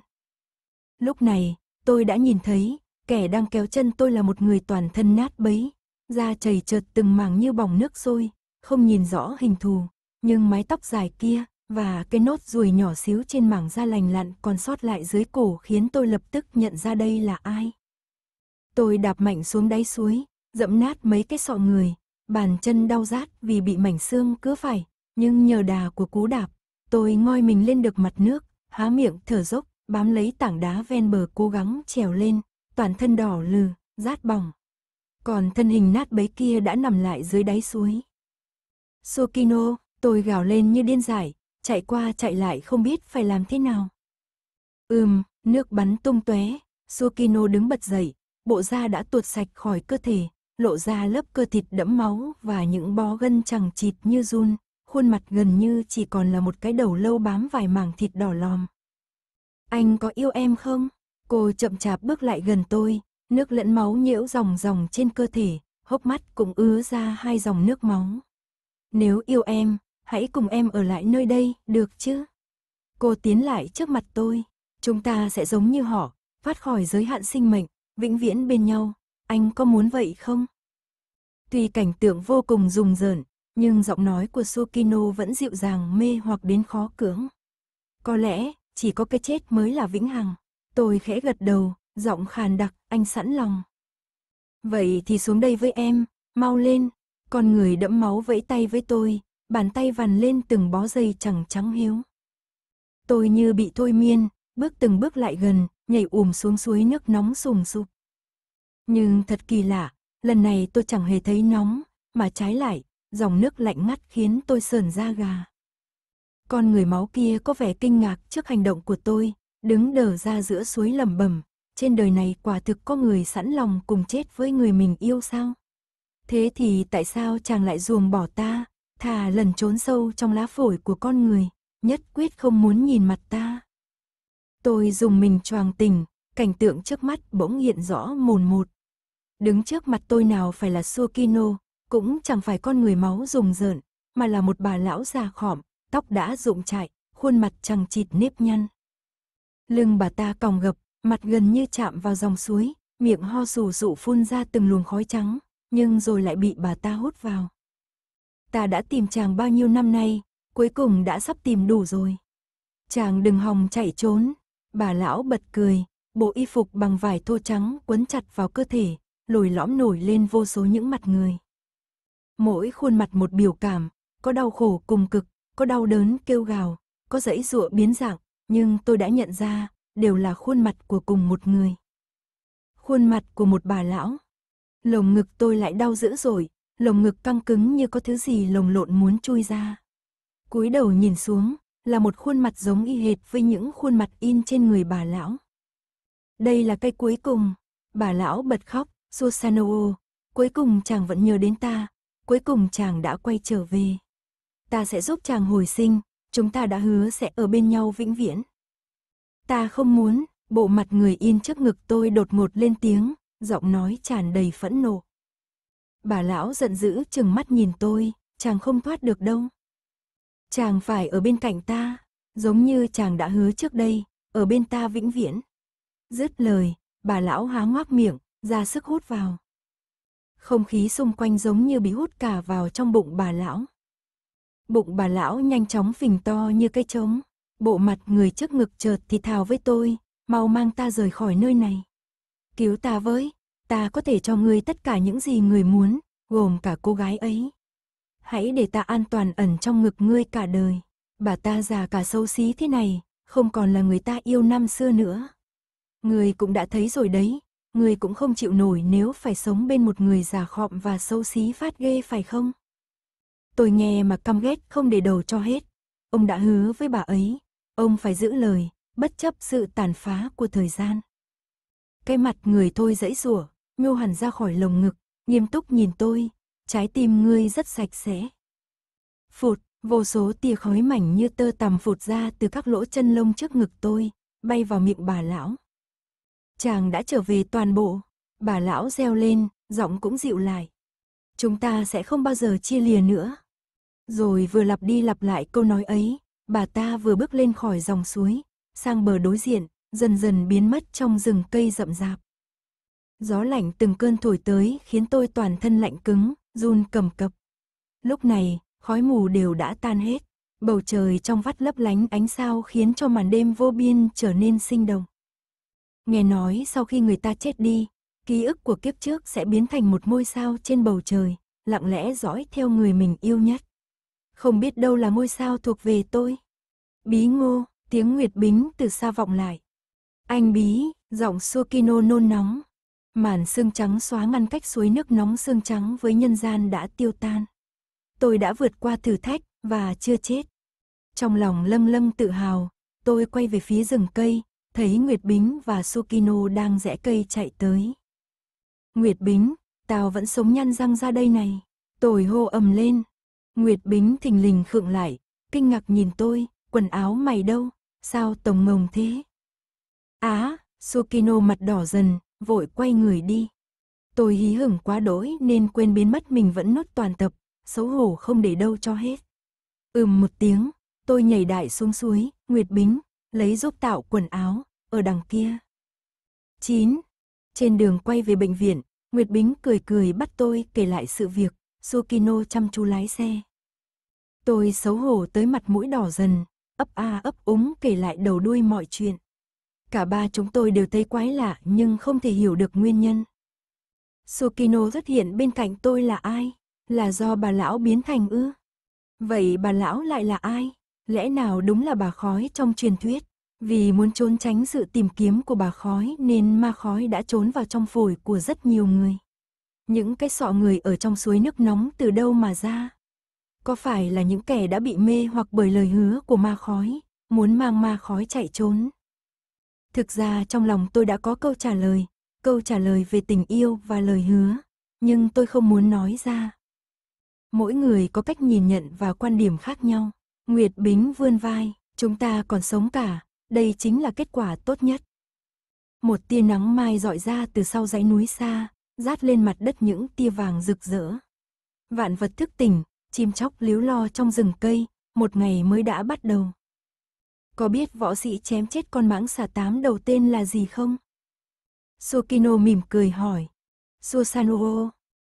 Lúc này, tôi đã nhìn thấy, kẻ đang kéo chân tôi là một người toàn thân nát bấy, da chảy chợt từng mảng như bỏng nước sôi, không nhìn rõ hình thù, nhưng mái tóc dài kia và cái nốt ruồi nhỏ xíu trên mảng da lành lặn còn sót lại dưới cổ khiến tôi lập tức nhận ra đây là ai. Tôi đạp mạnh xuống đáy suối, dẫm nát mấy cái sọ người, bàn chân đau rát vì bị mảnh xương cứa phải, nhưng nhờ đà của cú đạp, tôi ngoi mình lên được mặt nước, há miệng thở dốc, bám lấy tảng đá ven bờ cố gắng trèo lên, toàn thân đỏ lừ, rát bỏng. Còn thân hình nát bấy kia đã nằm lại dưới đáy suối. Sokino, tôi gào lên như điên dại, chạy qua chạy lại không biết phải làm thế nào. Ừm, nước bắn tung tóe, Sokino đứng bật dậy, bộ da đã tuột sạch khỏi cơ thể, lộ ra lớp cơ thịt đẫm máu và những bó gân chẳng chịt như run, khuôn mặt gần như chỉ còn là một cái đầu lâu bám vài mảng thịt đỏ lòm. Anh có yêu em không? Cô chậm chạp bước lại gần tôi, nước lẫn máu nhiễu dòng dòng trên cơ thể, hốc mắt cũng ứa ra hai dòng nước máu. Nếu yêu em, hãy cùng em ở lại nơi đây, được chứ? Cô tiến lại trước mặt tôi, chúng ta sẽ giống như họ, thoát khỏi giới hạn sinh mệnh, vĩnh viễn bên nhau, anh có muốn vậy không? Tuy cảnh tượng vô cùng rùng rợn, nhưng giọng nói của Sukino vẫn dịu dàng mê hoặc đến khó cưỡng. Có lẽ, chỉ có cái chết mới là vĩnh hằng. Tôi khẽ gật đầu, giọng khàn đặc, anh sẵn lòng. Vậy thì xuống đây với em, mau lên. Con người đẫm máu vẫy tay với tôi, bàn tay vằn lên từng bó dây chẳng trắng hiếu. Tôi như bị thôi miên, bước từng bước lại gần, nhảy ùm xuống suối nước nóng sùng sục. Nhưng thật kỳ lạ, lần này tôi chẳng hề thấy nóng, mà trái lại, dòng nước lạnh ngắt khiến tôi sờn da gà. Con người máu kia có vẻ kinh ngạc trước hành động của tôi, đứng đờ ra giữa suối lầm bầm, trên đời này quả thực có người sẵn lòng cùng chết với người mình yêu sao? Thế thì tại sao chàng lại ruồng bỏ ta, thà lần trốn sâu trong lá phổi của con người, nhất quyết không muốn nhìn mặt ta? Tôi dùng mình choàng tình, cảnh tượng trước mắt bỗng hiện rõ mồn một, Đứng trước mặt tôi nào phải là Sukino, cũng chẳng phải con người máu rùng rợn, mà là một bà lão già khỏm, tóc đã rụng chạy khuôn mặt chẳng chịt nếp nhăn. Lưng bà ta còng gập, mặt gần như chạm vào dòng suối, miệng ho sù sụ phun ra từng luồng khói trắng, nhưng rồi lại bị bà ta hút vào. Ta đã tìm chàng bao nhiêu năm nay, cuối cùng đã sắp tìm đủ rồi. Chàng đừng hòng chạy trốn. Bà lão bật cười, bộ y phục bằng vải thô trắng quấn chặt vào cơ thể, lồi lõm nổi lên vô số những mặt người. Mỗi khuôn mặt một biểu cảm, có đau khổ cùng cực, có đau đớn kêu gào, có dãy dụa biến dạng, nhưng tôi đã nhận ra, đều là khuôn mặt của cùng một người. Khuôn mặt của một bà lão. Lồng ngực tôi lại đau dữ rồi, lồng ngực căng cứng như có thứ gì lồng lộn muốn chui ra. cúi đầu nhìn xuống, là một khuôn mặt giống y hệt với những khuôn mặt in trên người bà lão. Đây là cây cuối cùng, bà lão bật khóc, Susanoo, cuối cùng chàng vẫn nhớ đến ta, cuối cùng chàng đã quay trở về. Ta sẽ giúp chàng hồi sinh, chúng ta đã hứa sẽ ở bên nhau vĩnh viễn. Ta không muốn, bộ mặt người in trước ngực tôi đột ngột lên tiếng, giọng nói tràn đầy phẫn nộ. Bà lão giận dữ chừng mắt nhìn tôi, chàng không thoát được đâu. Chàng phải ở bên cạnh ta, giống như chàng đã hứa trước đây, ở bên ta vĩnh viễn. Dứt lời, bà lão há ngoác miệng, ra sức hút vào. Không khí xung quanh giống như bị hút cả vào trong bụng bà lão. Bụng bà lão nhanh chóng phình to như cây trống, bộ mặt người trước ngực chợt thì thào với tôi, mau mang ta rời khỏi nơi này. Cứu ta với, ta có thể cho ngươi tất cả những gì người muốn, gồm cả cô gái ấy. Hãy để ta an toàn ẩn trong ngực ngươi cả đời. Bà ta già cả xấu xí thế này, không còn là người ta yêu năm xưa nữa. Ngươi cũng đã thấy rồi đấy, người cũng không chịu nổi nếu phải sống bên một người giả khọm và xấu xí phát ghê phải không? Tôi nghe mà căm ghét không để đầu cho hết. Ông đã hứa với bà ấy, ông phải giữ lời, bất chấp sự tàn phá của thời gian. Cái mặt người thôi dãy rủa, nhô hẳn ra khỏi lồng ngực, nghiêm túc nhìn tôi, trái tim ngươi rất sạch sẽ. Phụt, vô số tia khói mảnh như tơ tằm phụt ra từ các lỗ chân lông trước ngực tôi, bay vào miệng bà lão chàng đã trở về toàn bộ. Bà lão reo lên, giọng cũng dịu lại. Chúng ta sẽ không bao giờ chia lìa nữa. Rồi vừa lặp đi lặp lại câu nói ấy, bà ta vừa bước lên khỏi dòng suối, sang bờ đối diện, dần dần biến mất trong rừng cây rậm rạp. Gió lạnh từng cơn thổi tới khiến tôi toàn thân lạnh cứng, run cầm cập. Lúc này, khói mù đều đã tan hết. Bầu trời trong vắt lấp lánh ánh sao khiến cho màn đêm vô biên trở nên sinh động. Nghe nói sau khi người ta chết đi, ký ức của kiếp trước sẽ biến thành một ngôi sao trên bầu trời, lặng lẽ dõi theo người mình yêu nhất. Không biết đâu là ngôi sao thuộc về tôi. Bí ngô, tiếng Nguyệt Bính từ xa vọng lại. Anh bí, giọng Sukino nôn nóng. Màn xương trắng xóa ngăn cách suối nước nóng xương trắng với nhân gian đã tiêu tan. Tôi đã vượt qua thử thách và chưa chết. Trong lòng lâm lâm tự hào, tôi quay về phía rừng cây, thấy Nguyệt Bính và Sukino đang rẽ cây chạy tới. Nguyệt Bính, tao vẫn sống nhăn răng ra đây này. Tôi hô ầm lên. Nguyệt Bính thình lình khựng lại, kinh ngạc nhìn tôi, quần áo mày đâu, sao tổng ngồng thế? Á, à, Sukino mặt đỏ dần, vội quay người đi. Tôi hí hửng quá đỗi nên quên biến mất mình vẫn nốt toàn tập, xấu hổ không để đâu cho hết. Ừm một tiếng, tôi nhảy đại xuống suối, Nguyệt Bính, lấy giúp tạo quần áo ở đằng kia. 9. Trên đường quay về bệnh viện, Nguyệt Bính cười cười bắt tôi kể lại sự việc, Sukino chăm chú lái xe. Tôi xấu hổ tới mặt mũi đỏ dần, ấp a ấp úng kể lại đầu đuôi mọi chuyện. Cả ba chúng tôi đều thấy quái lạ nhưng không thể hiểu được nguyên nhân. Sukino xuất hiện bên cạnh tôi là ai? Là do bà lão biến thành ư? Vậy bà lão lại là ai? Lẽ nào đúng là bà khói trong truyền thuyết? Vì muốn trốn tránh sự tìm kiếm của bà khói nên ma khói đã trốn vào trong phổi của rất nhiều người. Những cái sọ người ở trong suối nước nóng từ đâu mà ra? Có phải là những kẻ đã bị mê hoặc bởi lời hứa của ma khói, muốn mang ma khói chạy trốn? Thực ra trong lòng tôi đã có câu trả lời, câu trả lời về tình yêu và lời hứa, nhưng tôi không muốn nói ra. Mỗi người có cách nhìn nhận và quan điểm khác nhau. Nguyệt Bính vươn vai, chúng ta còn sống cả, đây chính là kết quả tốt nhất. Một tia nắng mai dọi ra từ sau dãy núi xa, rát lên mặt đất những tia vàng rực rỡ. Vạn vật thức tỉnh, chim chóc líu lo trong rừng cây, một ngày mới đã bắt đầu. Có biết võ sĩ chém chết con mãng xà tám đầu tên là gì không? Sokino mỉm cười hỏi. Susanoo,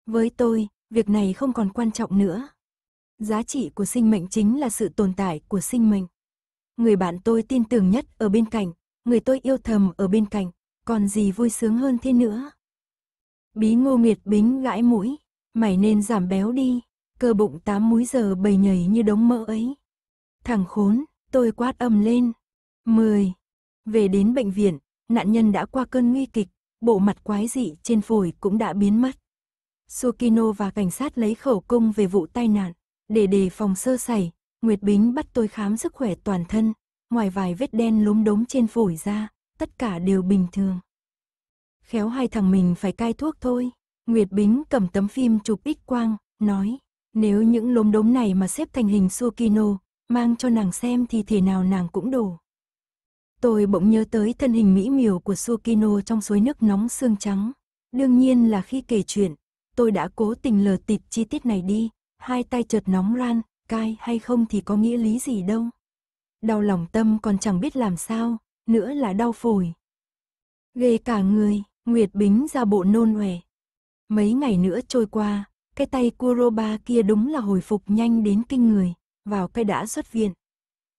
với tôi, việc này không còn quan trọng nữa. Giá trị của sinh mệnh chính là sự tồn tại của sinh mệnh người bạn tôi tin tưởng nhất ở bên cạnh, người tôi yêu thầm ở bên cạnh, còn gì vui sướng hơn thế nữa. Bí ngô Nguyệt bính gãi mũi, mày nên giảm béo đi, cơ bụng tám múi giờ bầy nhảy như đống mỡ ấy. Thằng khốn, tôi quát âm lên. 10. Về đến bệnh viện, nạn nhân đã qua cơn nguy kịch, bộ mặt quái dị trên phổi cũng đã biến mất. Sukino và cảnh sát lấy khẩu cung về vụ tai nạn, để đề phòng sơ sẩy, Nguyệt Bính bắt tôi khám sức khỏe toàn thân, ngoài vài vết đen lốm đốm trên phổi ra, tất cả đều bình thường. Khéo hai thằng mình phải cai thuốc thôi. Nguyệt Bính cầm tấm phim chụp ít quang, nói, nếu những lốm đốm này mà xếp thành hình Sukino, mang cho nàng xem thì thể nào nàng cũng đổ. Tôi bỗng nhớ tới thân hình mỹ miều của Sukino trong suối nước nóng xương trắng. Đương nhiên là khi kể chuyện, tôi đã cố tình lờ tịt chi tiết này đi, hai tay chợt nóng ran, cai hay không thì có nghĩa lý gì đâu. Đau lòng tâm còn chẳng biết làm sao, nữa là đau phổi. Ghê cả người, Nguyệt Bính ra bộ nôn ọe. Mấy ngày nữa trôi qua, cái tay Kuroba kia đúng là hồi phục nhanh đến kinh người, vào cây đã xuất viện.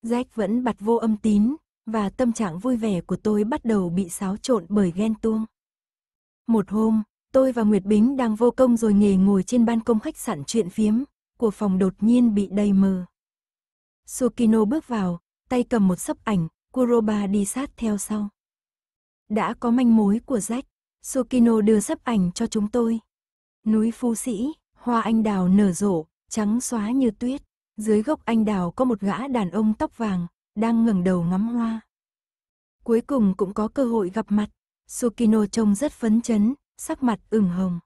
Jack vẫn bật vô âm tín, và tâm trạng vui vẻ của tôi bắt đầu bị xáo trộn bởi ghen tuông. Một hôm, tôi và Nguyệt Bính đang vô công rồi nghề ngồi trên ban công khách sạn chuyện phiếm, của phòng đột nhiên bị đầy mờ. Sukino bước vào, tay cầm một sấp ảnh, Kuroba đi sát theo sau. Đã có manh mối của Jack, Sukino đưa sấp ảnh cho chúng tôi. Núi Phú Sĩ, hoa anh đào nở rộ, trắng xóa như tuyết. Dưới gốc anh đào có một gã đàn ông tóc vàng, đang ngẩng đầu ngắm hoa. Cuối cùng cũng có cơ hội gặp mặt, Sukino trông rất phấn chấn, sắc mặt ửng hồng.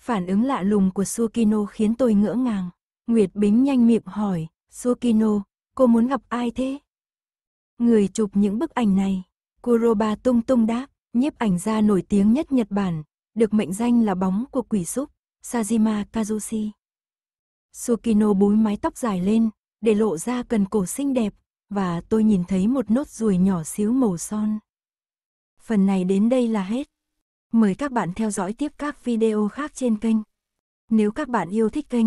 Phản ứng lạ lùng của Sukino khiến tôi ngỡ ngàng. Nguyệt Bính nhanh miệng hỏi, Sukino, cô muốn gặp ai thế? Người chụp những bức ảnh này, Kuroba tung tung đáp, nhiếp ảnh gia nổi tiếng nhất Nhật Bản, được mệnh danh là bóng của quỷ súc, Sajima Kazushi. Sukino búi mái tóc dài lên, để lộ ra cần cổ xinh đẹp, và tôi nhìn thấy một nốt ruồi nhỏ xíu màu son. Phần này đến đây là hết. Mời các bạn theo dõi tiếp các video khác trên kênh. Nếu các bạn yêu thích kênh,